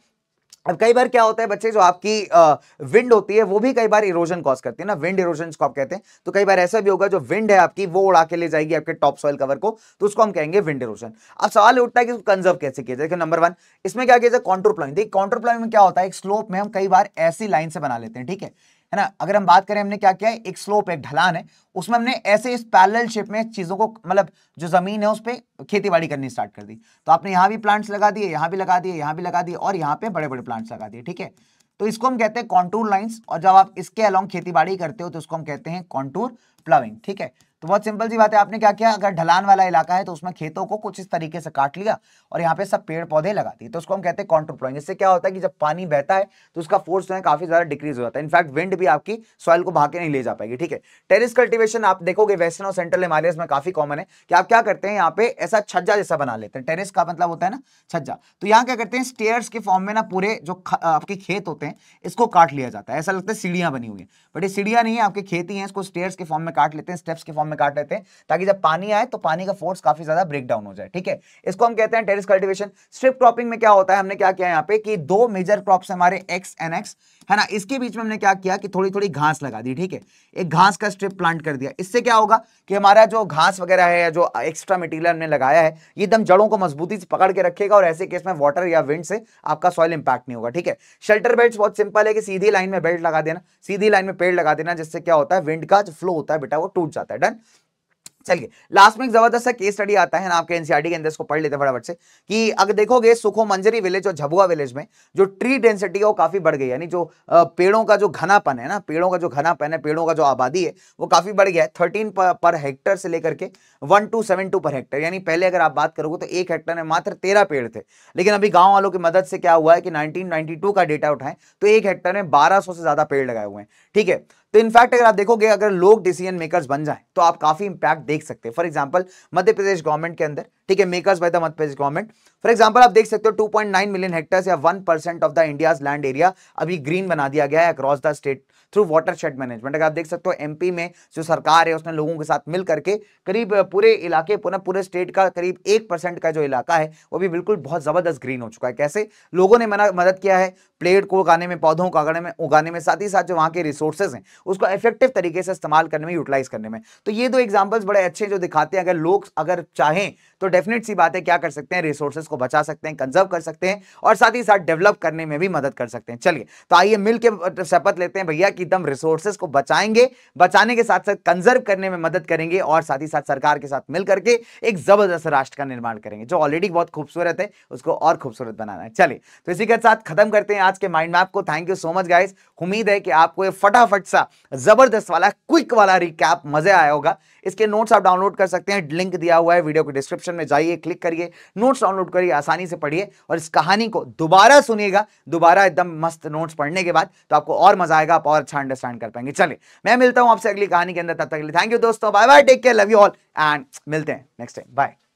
अब कई बार क्या होता है बच्चे जो आपकी आ, विंड होती है वो भी कई बार इरोजन कॉज करती है ना विंड इरोजन को आप कहते हैं तो कई बार ऐसा भी होगा जो विंड है आपकी वो उड़ा के ले जाएगी आपके टॉप सॉइल कवर को तो उसको हम कहेंगे विंड इरोजन अब सवाल उठता है कि कंजर्व कैसे किया जाए नंबर वन इसमें क्या किया जाए कॉन्ट्रोप्लाइन देखिए कॉन्ट्रोप्लाइन में क्या होता है एक स्लोप में हम कई बार ऐसी लाइन से बना लेते हैं ठीक है है ना अगर हम बात करें हमने क्या किया है एक स्लोप एक ढलान है उसमें हमने ऐसे इस पैरल शेप में चीज़ों को मतलब जो ज़मीन है उस पर खेती बाड़ी करनी स्टार्ट कर दी तो आपने यहाँ भी प्लांट्स लगा दिए यहां भी लगा दिए यहाँ भी लगा दिए और यहाँ पे बड़े बड़े प्लांट्स लगा दिए ठीक है तो इसको हम कहते हैं कॉन्टूर लाइन्स और जब आप इसके अलॉन्ग खेती बाड़ी करते हो तो उसको हम कहते हैं कॉन्टूर प्लविंग ठीक है तो बहुत सिंपल सी बात है आपने क्या किया अगर ढलान वाला इलाका है तो उसमें खेतों को कुछ इस तरीके से काट लिया और यहाँ पे सब पेड़ पौधे लगा दिए तो उसको हम कहते हैं कॉन्ट्रो प्लॉइंग इससे क्या होता है कि जब पानी बहता है तो उसका फोर्स जो है काफी ज्यादा डिक्रीज हो जाता है इनफैक्ट विंड भी आपकी सॉइल को भाग के नहीं ले जा पाएगी ठीक है टेरिस कल्टिवेशन आप देखोगे वेस्टर्न और सेंट्रल हिमालय में काफी कॉमन है कि आप क्या करते हैं यहाँ पे ऐसा छज्जा जैसा बना लेते हैं टेरिस का मतलब होता है ना छज्जा तो यहाँ क्या करते हैं स्टेयर्स के फॉर्म में ना पूरे जो आपके खेत होते हैं इसको काट लिया जाता है ऐसा लगता है सीढ़ियां बनी हुई है बट ये सीढ़ियां नहीं है आपके खेती है इसको स्टेयर्स के फॉर्म में काट लेते हैं स्टेप्स के फॉर्म में काट लेते हैं ताकि जब पानी आए तो पानी का फोर्स काफी ज्यादा ब्रेक डाउन हो जाए ठीक है इसको हम कहते हैं टेरिस कल्टिवेशन स्ट्रिप क्रॉपिंग में क्या होता है हमने क्या किया यहाँ पे कि दो मेजर क्रॉप हमारे एक्स एन एक्स है ना इसके बीच में हमने क्या किया कि थोड़ी थोड़ी घास लगा दी ठीक है एक घास का स्ट्रिप प्लांट कर दिया इससे क्या होगा कि हमारा जो घास वगैरह है या जो एक्स्ट्रा मटेरियल हमने लगाया है ये एकदम जड़ों को मजबूती से पकड़ के रखेगा और ऐसे केस में वाटर या विंड से आपका सॉइल इंपैक्ट नहीं होगा ठीक है शेल्टर बेल्ट बहुत सिंपल है कि सीधी लाइन में बेल्ट लगा देना सीधी लाइन में पेड़ लगा देना जिससे क्या होता है विंड का जो फ्लो होता है बेटा वो टूट जाता है डन चलिए लास्ट में एक जबरदस्त सा केस स्टडी आता है ना आपके एनसीआरटी e के अंदर इसको पढ़ लेते हैं फटाफट से कि अगर देखोगे सुखो मंजरी विलेज और झबुआ विलेज में जो ट्री डेंसिटी है वो काफी बढ़ गई यानी जो पेड़ों का जो घनापन है ना पेड़ों का जो घनापन है पेड़ों का जो आबादी है वो काफी बढ़ गया है थर्टीन पर हेक्टर से लेकर के one two seven two per hectare यानी पहले अगर आप बात करोगे तो एक हेक्टर में मात्र तेरह पेड़ थे लेकिन अभी गाँव वालों की मदद से क्या हुआ है कि नाइनटीन का डेटा उठाएं तो एक हेक्टर में बारह से ज्यादा पेड़ लगाए हुए हैं ठीक है तो इनफैक्ट अगर आप देखोगे अगर लोग डिसीजन मेकर्स बन जाए तो आप काफी इंपैक्ट देख सकते हैं for example Madhya Pradesh government के अंदर ठीक है makers by the Madhya Pradesh government for example आप देख सकते हो 2.9 मिलियन हेक्टर्स या 1% of the India land area अभी ग्रीन बना दिया गया है across the state through watershed management अगर आप देख सकते हो एमपी में जो सरकार है उसने लोगों के साथ मिल करके करीब पूरे इलाके पुनः पूरे स्टेट का करीब एक परसेंट का जो इलाका है वो भी बिल्कुल बहुत ज़बरदस्त ग्रीन हो चुका है कैसे लोगों ने मना मदद किया है प्लेट को उगाने में पौधों को उगाने में उगाने में साथ ही साथ जो वहाँ के रिसोर्सेज हैं उसको इफेक्टिव तरीके से इस्तेमाल करने में यूटिलाइज करने में तो ये दो एग्जाम्पल्स बड़े अच्छे जो दिखाते हैं अगर लोग अगर चाहें तो डेफिनेट सी बात है क्या कर सकते हैं रिसोर्सेस को बचा सकते हैं कंजर्व कर सकते हैं और साथ ही साथ डेवलप करने में भी मदद कर सकते हैं चलिए तो आइए मिल के शपथ लेते हैं भैया कि एकदम रिसोर्सेस को बचाएंगे बचाने के साथ साथ कंजर्व करने में मदद करेंगे और साथ ही साथ सरकार के साथ मिल करके एक जबरदस्त राष्ट्र का निर्माण करेंगे जो ऑलरेडी बहुत खूबसूरत है उसको और खूबसूरत बनाना है चलिए तो इसी के साथ खत्म करते हैं आज के माइंड मैप को thank you so much guys उम्मीद है कि आपको ये फटाफट सा जबरदस्त वाला क्विक वाला रिकैप मजे आया होगा इसके नोट्स आप डाउनलोड कर सकते हैं लिंक दिया हुआ है वीडियो के डिस्क्रिप्शन में में जाइए क्लिक करिए नोट्स डाउनलोड करिए आसानी से पढ़िए और इस कहानी को दोबारा सुनिएगा दोबारा एकदम मस्त नोट्स पढ़ने के बाद तो आपको और मजा आएगा आप और अच्छा अंडरस्टैंड कर पाएंगे चलिए मैं मिलता हूं आपसे अगली कहानी के अंदर तब तक के लिए थैंक यू दोस्तों bye bye take care love you all and मिलते हैं नेक्स्ट टाइम बाय